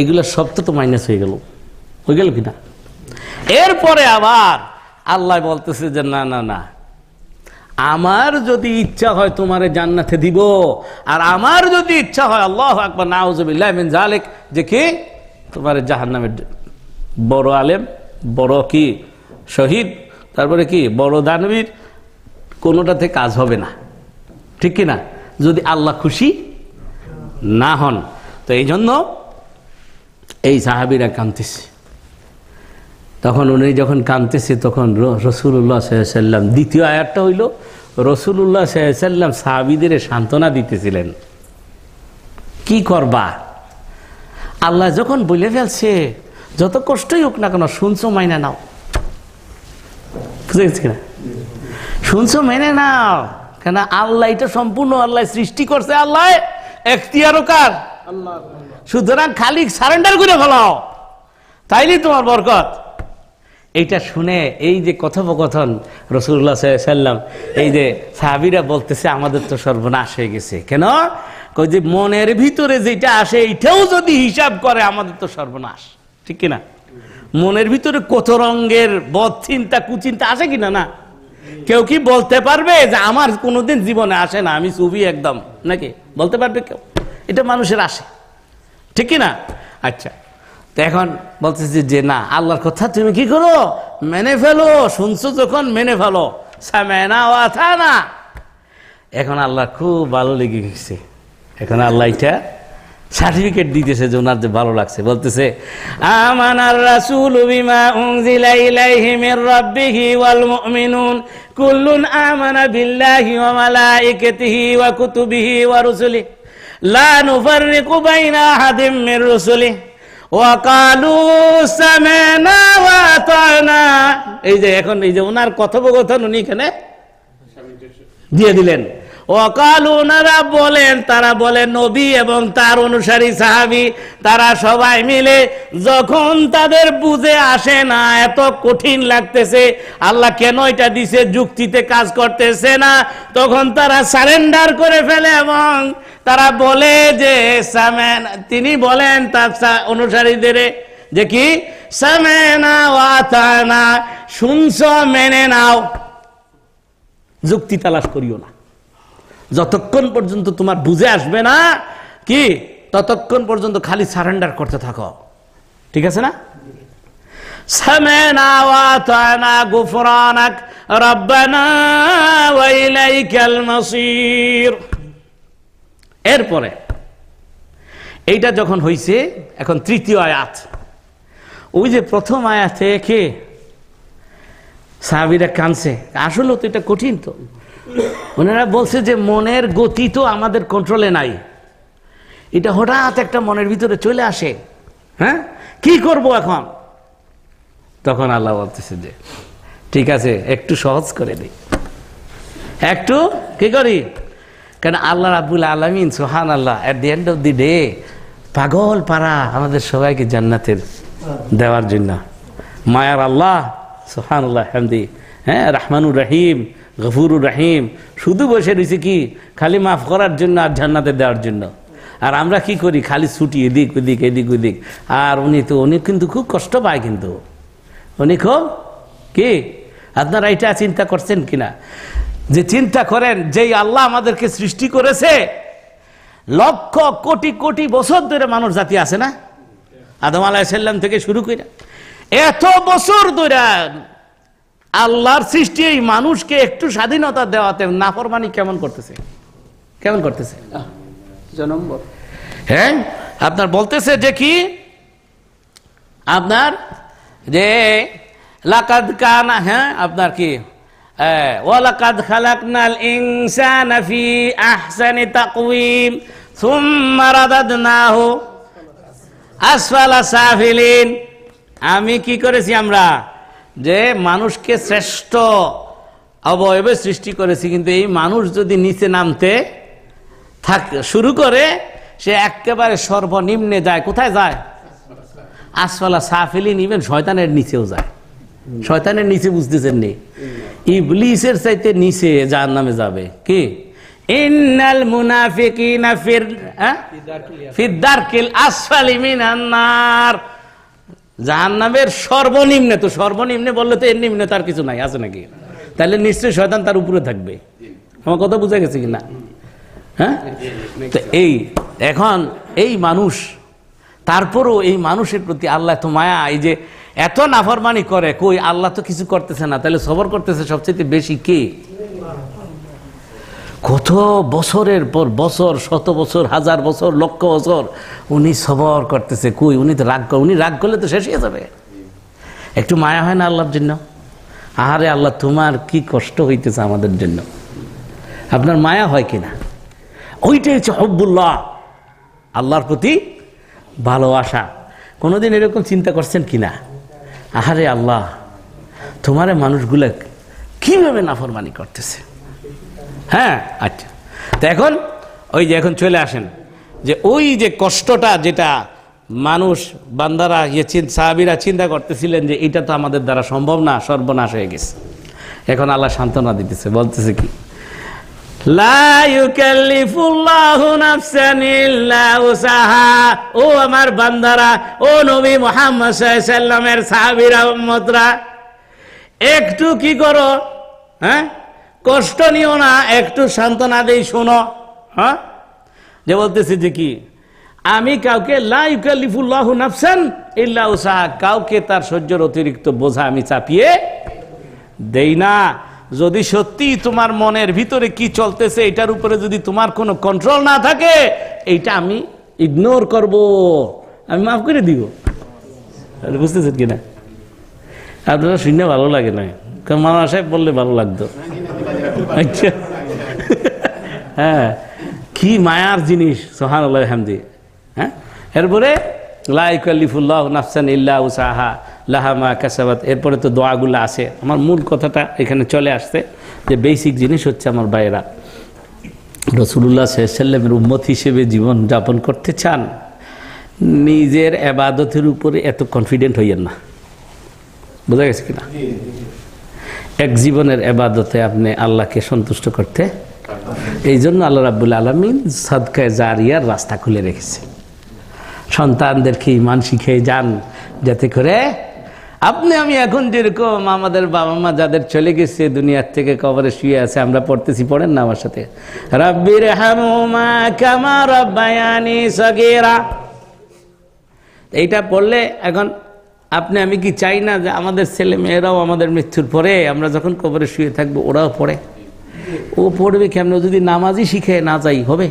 এগুলো সব তো মাইনাস হয়ে গেল হয়ে গেল কিনা এরপরে আবার আল্লাহ বলতেছে যে না না না আমার যদি ইচ্ছা হয় তোমারে জান্নাতে দিব আর আমার যদি ইচ্ছা হয় আল্লাহ আকবর নাউজবিল্লাহমিন জালেক যে কি তোমার জাহান্নামের বড় আলেম বড় কি শহীদ তারপরে কি বড় দানবীর কোনোটাতে কাজ হবে না ঠিক কি না যদি আল্লাহ খুশি না হন তো এই জন্য এই সাহাবিরা কান্তিছে তখন উনি যখন কাঁদতেছে তখন রসুল্লাহ সাল্লাম দ্বিতীয় আয়াতটা হইল রসুল্লাহ সাল্লাম সাহাবিদের সান্ত্বনা দিতেছিলেন কি করবা আল্লাহ যখন বলে ফেলছে যত কষ্টই হোক না কেন শুনছো মাইনে নাও বুঝে গেছি শুনছো মেনে নাও কেন আল্লাহ এটা সম্পূর্ণ আল্লাহ সৃষ্টি করছে আল্লাহ এখতিয়ারও কার সুতরাং খালি সারেন্ডার করে ফেলাও তাইলে তোমার বরকত এইটা শুনে এই যে কথোপকথন রসুল্লা সাল্লাম এই যে সাহাবিরা বলতেছে আমাদের তো সর্বনাশ হয়ে গেছে কেন কই যে মনের ভিতরে যেটা আসে এইটাও যদি হিসাব করে আমাদের তো সর্বনাশ ঠিক কিনা মনের ভিতরে কত রঙের বদ চিন্তা কুচিন্তা আসে কিনা না কেউ কি বলতে পারবে যে আমার কোনোদিন জীবনে আসে না আমি ছবি একদম নাকি বলতে পারবে কেউ এটা মানুষের আসে ঠিক কিনা আচ্ছা এখন বলতেছি যে না আল্লাহর কথা তুমি কি করো মেনে ফেলো শুনছো যখন মেনে ফেলো সামেনা ওয়াথা না এখন আল্লাহ খুব ভালো লেগে গেছে এখন আল্লাহ এটা সার্টিফিকেট দিতেছে যে ওনার যে ভালো লাগছে বলতেছে আমানার রাসূল বিমা উনজিলা ইলাইহি মির হি ওয়াল মুমিনুন কুল্লুন আমানা বিল্লাহি ওয়া মালাইকাতিহি ওয়া কুতুবিহি ওয়া রুসুলিহি লা নুফাররিকু বাইনা আহাদিম মির রুসুলিহি এই যে এখন এই যে ওনার কথোপকথন উনি এখানে দিয়ে দিলেন অকাল ওনারা বলেন তারা বলে নবী এবং তার অনুসারী সাহাবি তারা সবাই মিলে যখন তাদের বুঝে আসে না এত কঠিন লাগতেছে আল্লাহ কেন এটা দিছে যুক্তিতে কাজ করতেছে না তখন তারা সারেন্ডার করে ফেলে এবং তারা বলে যে তিনি বলেন তার অনুসারীদের যে কি সামেনা শুনছ মেনে নাও যুক্তি তালাশ করিও না যতক্ষণ পর্যন্ত তোমার বুঝে আসবে না কি ততক্ষণ পর্যন্ত খালি সারেন্ডার করতে থাকো ঠিক আছে না এরপরে এইটা যখন হইছে এখন তৃতীয় আয়াত ওই যে প্রথম আয়াত থেকে সাহাবিরা কানছে আসলেও তো এটা কঠিন তো ওনারা বলছে যে মনের গতি তো আমাদের কন্ট্রোলে নাই এটা হঠাৎ একটা মনের ভিতরে চলে আসে হ্যাঁ কি করব এখন তখন আল্লাহ বলতেছে যে ঠিক আছে একটু সহজ করে দিই একটু কি করি কেন আল্লাহ রাবুল আলমিন সোহান আল্লাহ at the end of the day পাগল পাড়া আমাদের সবাইকে জান্নাতের দেওয়ার জন্য মায়ার আল্লাহ সোহান আল্লাহ হ্যাঁ রাহমানুর রাহিম গফুরুর রাহিম শুধু বসে রয়েছে কি খালি মাফ করার জন্য আর ঝান্নাতে দেওয়ার জন্য আর আমরা কি করি খালি ছুটি এদিক ওদিক এদিক ওদিক আর উনি তো উনি কিন্তু খুব কষ্ট পায় কিন্তু উনি খুব কি আপনারা এটা চিন্তা করছেন কিনা যে চিন্তা করেন যেই আল্লাহ আমাদেরকে সৃষ্টি করেছে লক্ষ কোটি কোটি বছর ধরে মানুষ জাতি আছে না আদম আলাহিসাল্লাম থেকে শুরু করে এত বছর ধরে আল্লাহর সৃষ্টি এই মানুষকে একটু স্বাধীনতা দেওয়াতে নাফরমানি কেমন করতেছে কেমন করতেছে হ্যাঁ আপনার বলতেছে যে কি আপনার যে লাকাদ কানা হ্যাঁ আপনার কি ওয়ালাকাদ খালাকনাল ইনসানা ফি আহসানি তাকওয়িম সুম্মা রাদাদনাহু আসফালা সাফিলিন আমি কি করেছি আমরা যে মানুষকে শ্রেষ্ঠ অবয়বে সৃষ্টি করেছি কিন্তু এই মানুষ যদি নিচে নামতে থাক শুরু করে সে একেবারে সর্বনিম্নে যায় কোথায় যায় আসফালা সাফেলি নিবেন শয়তানের নিচেও যায় শয়তানের নিচে বুঝতেছেন নি ইবলিসের চাইতে নিচে যার নামে যাবে কি ইন্নাল মুনাফিকিনা ফির হ্যাঁ? ফিদ্দারকিল আসফালি মিনান্নার জাহান নামের সর্বনিম্নে তো সর্বনিম্নে বললে তো এর নিম্নে তার কিছু নাই আছে নাকি তাহলে নিশ্চয়ই শয়তান তার উপরে থাকবে আমার কথা বুঝা গেছে কিনা হ্যাঁ এই এখন এই মানুষ তারপরও এই মানুষের প্রতি আল্লাহ তো মায়া এই যে এত নাফরমানি করে কই আল্লাহ তো কিছু করতেছে না তাহলে সবর করতেছে সবচেয়ে বেশি কে কত বছরের পর বছর শত বছর হাজার বছর লক্ষ বছর উনি সবর করতেছে কুই উনি তো রাগ উনি রাগ করলে তো শেষ হয়ে যাবে একটু মায়া হয় না আল্লাহর জন্য আহারে আল্লাহ তোমার কি কষ্ট হইতেছে আমাদের জন্য আপনার মায়া হয় কিনা ওইটাই হচ্ছে হব্বুল্লাহ আল্লাহর প্রতি ভালোবাসা কোনোদিন এরকম চিন্তা করছেন কিনা আহারে আল্লাহ তোমারে মানুষগুলো কীভাবে নাফরমানি করতেছে হ্যাঁ আচ্ছা তো এখন ওই যে এখন চলে আসেন যে ওই যে কষ্টটা যেটা মানুষ বান্দারা ইয়ে সাহাবিরা চিন্তা করতেছিলেন যে এটা তো আমাদের দ্বারা সম্ভব না সর্বনাশ হয়ে গেছে এখন আল্লাহ সান্ত্বনা দিতেছে বলতেছে কি ও আমার বান্দারা ও নবী মোহাম্মদ একটু কি করো হ্যাঁ কষ্ট নিও না একটু সান্ত্বনা দেই শোনো হ্যাঁ যে বলতেছি যে কি আমি কাউকে কাউকে তার সহ্যর অতিরিক্ত বোঝা আমি চাপিয়ে দেই না যদি সত্যি তোমার মনের ভিতরে কি চলতেছে এটার উপরে যদি তোমার কোনো কন্ট্রোল না থাকে এইটা আমি ইগনোর করব আমি মাফ করে দিব বুঝতেছেন কিনা আপনারা শুনে ভালো লাগে না কারণ মানা সাহেব বললে ভালো লাগতো হ্যাঁ কি মায়ার জিনিস সোহান আল্লাহ হ্যাঁ এরপরে লাইকাল্লিফুল্লাহ নাফসান লাহামা কাসাবাত এরপরে তো দোয়াগুলো আছে আমার মূল কথাটা এখানে চলে আসছে যে বেসিক জিনিস হচ্ছে আমার বাইরা রসুল্লাহ সাল্লামের উম্মত হিসেবে জীবন যাপন করতে চান নিজের আবাদতের উপরে এত কনফিডেন্ট হইয়েন না বোঝা গেছে কিনা এক জীবনের এবাদতে আপনি আল্লাহকে সন্তুষ্ট করতে এই জন্য আল্লাহ রাবুল আলমিন সদকায় জারিয়ার রাস্তা খুলে রেখেছে সন্তানদেরকে ইমান শিখে যান যাতে করে আপনি আমি এখন যেরকম আমাদের বাবা মা যাদের চলে গেছে দুনিয়ার থেকে কবরে শুয়ে আছে আমরা পড়তেছি পড়েন না আমার সাথে রব্বির হামুমা কামা রব্বায়ানি সগেরা এইটা পড়লে এখন আপনি আমি কি চাই না যে আমাদের ছেলে মেয়েরাও আমাদের মৃত্যুর পরে আমরা যখন কবরে শুয়ে থাকবো ওরাও পড়ে ও পড়বে কেমন যদি নামাজই শিখে না যাই হবে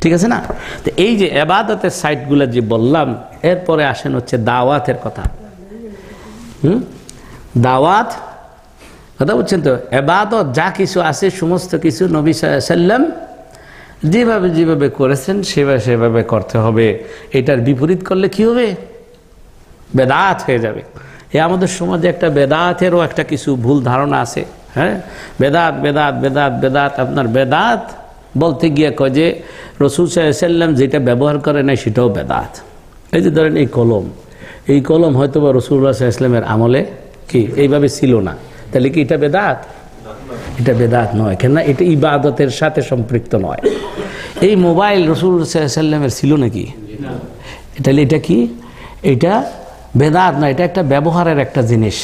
ঠিক আছে না তো এই যে এবাদতের সাইটগুলো যে বললাম এরপরে আসেন হচ্ছে দাওয়াতের কথা হুম দাওয়াত কথা বলছেন তো এবাদত যা কিছু আছে সমস্ত কিছু নবী সাল্লাম যেভাবে যেভাবে করেছেন সেভাবে সেভাবে করতে হবে এটার বিপরীত করলে কি হবে বেদাত হয়ে যাবে এ আমাদের সমাজে একটা বেদাতেরও একটা কিছু ভুল ধারণা আছে হ্যাঁ বেদাত বেদাত বেদাত বেদাত আপনার বেদাত বলতে গিয়ে কয় যে রসুল সাহেব যেটা ব্যবহার করে না সেটাও বেদাত এই যে ধরেন এই কলম এই কলম হয়তো বা রসুল্লাহ ইসলামের আমলে কি এইভাবে ছিল না তাহলে কি এটা বেদাত এটা বেদাত নয় কেননা এটা ইবাদতের সাথে সম্পৃক্ত নয় এই মোবাইল রসুল সাল্লামের ছিল নাকি তাহলে এটা কি এটা বেদাত না এটা একটা ব্যবহারের একটা জিনিস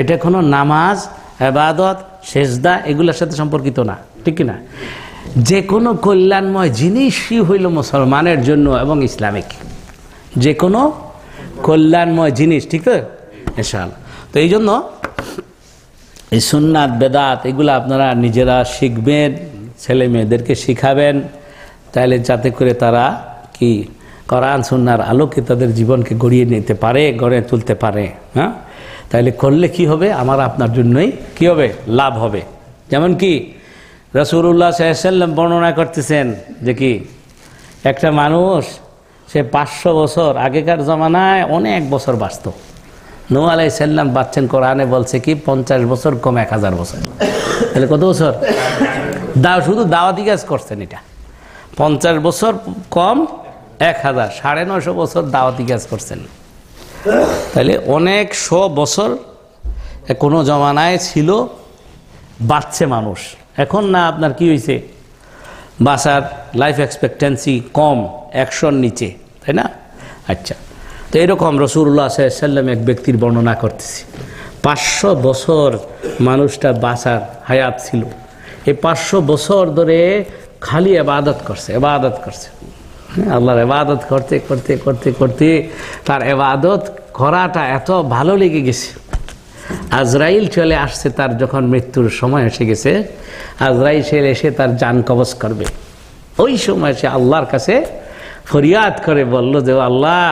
এটা কোনো নামাজ আবাদত সেজদা এগুলোর সাথে সম্পর্কিত না ঠিক না যে কোনো কল্যাণময় জিনিসই হইল মুসলমানের জন্য এবং ইসলামিক যে কোনো কল্যাণময় জিনিস ঠিক তো এসাল তো এই জন্য এই সুন্নাত বেদাত এগুলো আপনারা নিজেরা শিখবেন ছেলে মেয়েদেরকে শিখাবেন তাহলে যাতে করে তারা কি করান সুন্নার আলোকে তাদের জীবনকে গড়িয়ে নিতে পারে গড়ে তুলতে পারে হ্যাঁ তাহলে করলে কি হবে আমার আপনার জন্যই কি হবে লাভ হবে যেমন কি রসুল্লাহ সাল্লাম বর্ণনা করতেছেন যে কি একটা মানুষ সে পাঁচশো বছর আগেকার জমানায় অনেক বছর বাঁচত নোয়ালাই আলাই সাল্লাম বাচ্চেন কোরআনে বলছে কি পঞ্চাশ বছর কম এক হাজার বছর তাহলে কত বছর দাও শুধু দাওয়াতি কাজ করছেন এটা পঞ্চাশ বছর কম এক হাজার সাড়ে নশো বছর দাওয়াতি কাজ করছেন তাহলে অনেক শো বছর কোনো জমানায় ছিল বাড়ছে মানুষ এখন না আপনার কি হয়েছে বাসার লাইফ এক্সপেক্টেন্সি কম একশোর নিচে তাই না আচ্ছা তো এরকম রসুল্লাহ সাল্লাম এক ব্যক্তির বর্ণনা করতেছি পাঁচশো বছর মানুষটা বাসার হায়াত ছিল এই পাঁচশো বছর ধরে খালি আবাদত করছে আবাদত করছে হ্যাঁ, আল্লাহর এবাদত করতে করতে করতে করতে তার এবাদত করাটা এত ভালো লেগে গেছে আজরাইল চলে আসছে তার যখন মৃত্যুর সময় এসে গেছে আজরাইল চলে এসে তার যান কবচ করবে ওই সময় সে আল্লাহর কাছে ফরিয়াদ করে বলল যে আল্লাহ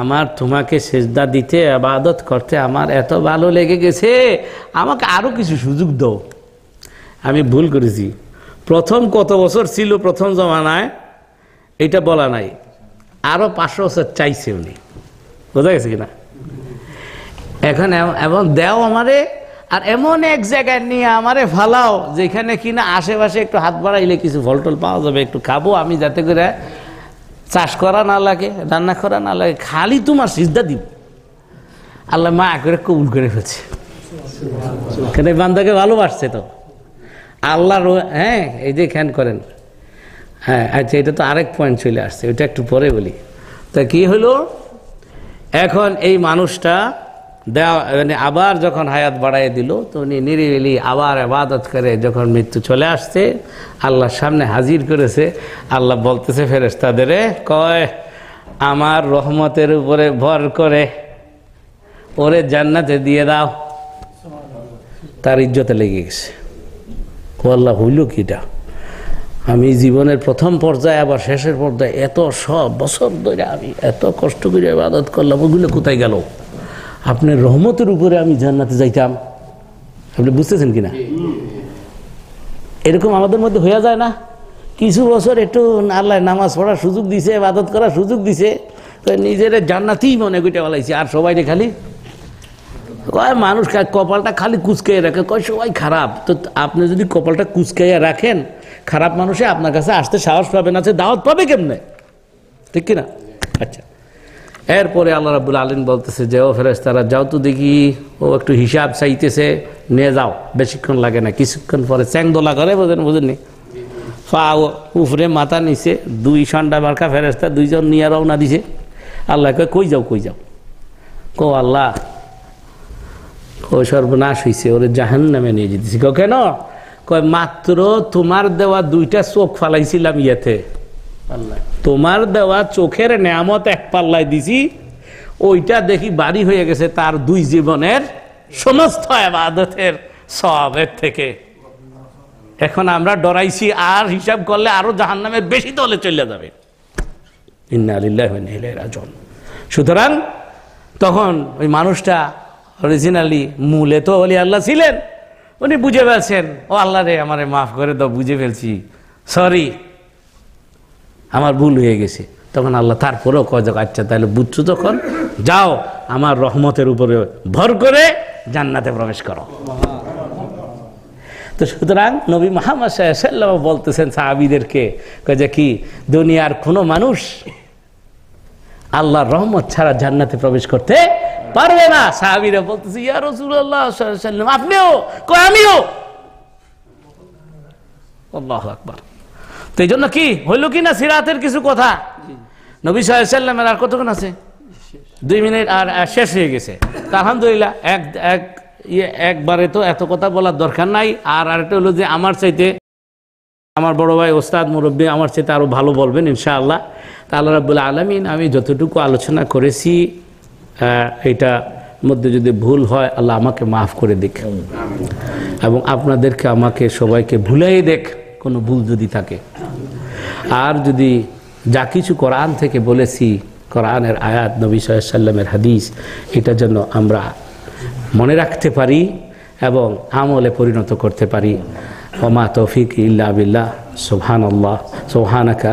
আমার তোমাকে সেজদা দিতে আবাদত করতে আমার এত ভালো লেগে গেছে আমাকে আরও কিছু সুযোগ দাও আমি ভুল করেছি প্রথম কত বছর ছিল প্রথম জমানায় এটা বলা নাই আরও পাঁচশো বছর চাইছে উনি বোঝা গেছে কিনা এখন এবং দেও আমারে আর এমন এক জায়গায় নিয়ে আমারে ফালাও যেখানে কিনা আশেপাশে একটু হাত বাড়াইলে কিছু টল পাওয়া যাবে একটু খাবো আমি যাতে করে চাষ করা না লাগে রান্না করা না লাগে খালি তোমার সিদ্ধা দিব আল্লাহ মা করে কবুল করে ফেলছে কেন বান্দাকে ভালোবাসছে তো আল্লাহর হ্যাঁ এই যে খ্যান করেন হ্যাঁ আচ্ছা এটা তো আরেক পয়েন্ট চলে আসছে ওইটা একটু পরে বলি তা কি হলো এখন এই মানুষটা দেওয়া মানে আবার যখন হায়াত বাড়াই দিল তো উনি নিরিবিলি আবার আবাদত করে যখন মৃত্যু চলে আসছে আল্লাহর সামনে হাজির করেছে আল্লাহ বলতেছে তাদের কয় আমার রহমতের উপরে ভর করে ওরে জান্নাতে দিয়ে দাও তার ইজ্জতে লেগে গেছে ও আল্লাহ হইল কিটা আমি জীবনের প্রথম পর্যায়ে আবার শেষের পর্যায়ে এত সব বছর ধরে আমি এত কষ্ট করে আবাদত করলাম ওগুলো কোথায় গেল আপনার রহমতের উপরে আমি জান্নাতে যাইতাম আপনি বুঝতেছেন কি না এরকম আমাদের মধ্যে হয়ে যায় না কিছু বছর একটু আল্লাহ নামাজ পড়ার সুযোগ দিছে আবাদত করার সুযোগ দিছে তো নিজের জান্নাতেই মনে কইটা বলাইছি আর সবাই খালি কয় মানুষ কপালটা খালি কুচকাইয়া রাখে কয় সবাই খারাপ তো আপনি যদি কপালটা কুচকাইয়া রাখেন খারাপ মানুষে আপনার কাছে আসতে সাহস পাবে না সে দাওয়াত পাবে কেমনে ঠিক কিনা আচ্ছা এরপরে আল্লাহ রাবুল আলীন বলতেছে যে ও ফেরেস তারা যাও তো দেখি ও একটু হিসাব চাইতেছে নিয়ে যাও বেশিক্ষণ লাগে না কিছুক্ষণ পরে চ্যাং দোলা করে বোঝেন বুঝেননি পা উফরে মাথা নিছে দুই সন্ডা বারকা ফেরেস্তা দুইজন নিয়ে রওনা দিছে আল্লাহকে কই যাও কই যাও কো আল্লাহ ও সর্বনাশ হয়েছে ওরে জাহান নামে নিয়ে যেতেছি কেন কয় মাত্র তোমার দেওয়া দুইটা চোখ ফালাইছিলাম ইয়েতে তোমার দেওয়া চোখের নেয়ামত এক পাল্লায় দিছি ওইটা দেখি বাড়ি হয়ে গেছে তার দুই জীবনের সমস্ত আবাদতের স্বভাবের থেকে এখন আমরা ডরাইছি আর হিসাব করলে আরো জাহান নামের বেশি দলে চলে যাবে সুতরাং তখন ওই মানুষটা অরিজিনালি মূলে তো অলি আল্লাহ ছিলেন উনি বুঝে ফেলছেন ও আল্লাহ রে আমারে মাফ করে দাও বুঝে ফেলছি সরি আমার ভুল হয়ে গেছে তখন আল্লাহ তারপরেও কয়েক আচ্ছা তাহলে বুঝছো তখন যাও আমার রহমতের উপরে ভর করে জান্নাতে প্রবেশ করো তো সুতরাং নবী মাহমদ সাল্লাম বলতেছেন সাহাবিদেরকে যে কি দুনিয়ার কোনো মানুষ আল্লাহর রহমত ছাড়া জান্নাতে প্রবেশ করতে পারবে না সাহাবিরা বলতেছে ইয়া রসুল্লাহ আপনিও কয় আমিও আকবার তো এই জন্য কি হইল কি না সিরাতের কিছু কথা নবী সাল্লামের আর কতক্ষণ আছে দুই মিনিট আর শেষ হয়ে গেছে আলহামদুলিল্লাহ এক এক ইয়ে, একবারে তো এত কথা বলার দরকার নাই আর আরেকটা হলো যে আমার চাইতে আমার বড় ভাই ওস্তাদ মুরব্বী আমার চাইতে আরও ভালো বলবেন ইনশাআল্লাহ তা আল্লাহ রাবুল্লাহ আলমিন আমি যতটুকু আলোচনা করেছি এটা মধ্যে যদি ভুল হয় আল্লাহ আমাকে মাফ করে দেখ এবং আপনাদেরকে আমাকে সবাইকে ভুলেই দেখ কোনো ভুল যদি থাকে আর যদি যা কিছু কোরআন থেকে বলেছি কোরআনের আয়াত নবী সাল্লামের হাদিস এটা যেন আমরা মনে রাখতে পারি এবং আমলে পরিণত করতে পারি ওমা তৌফিক ইল্লা বিল্লাহ সোহান আল্লাহ সোহানাকা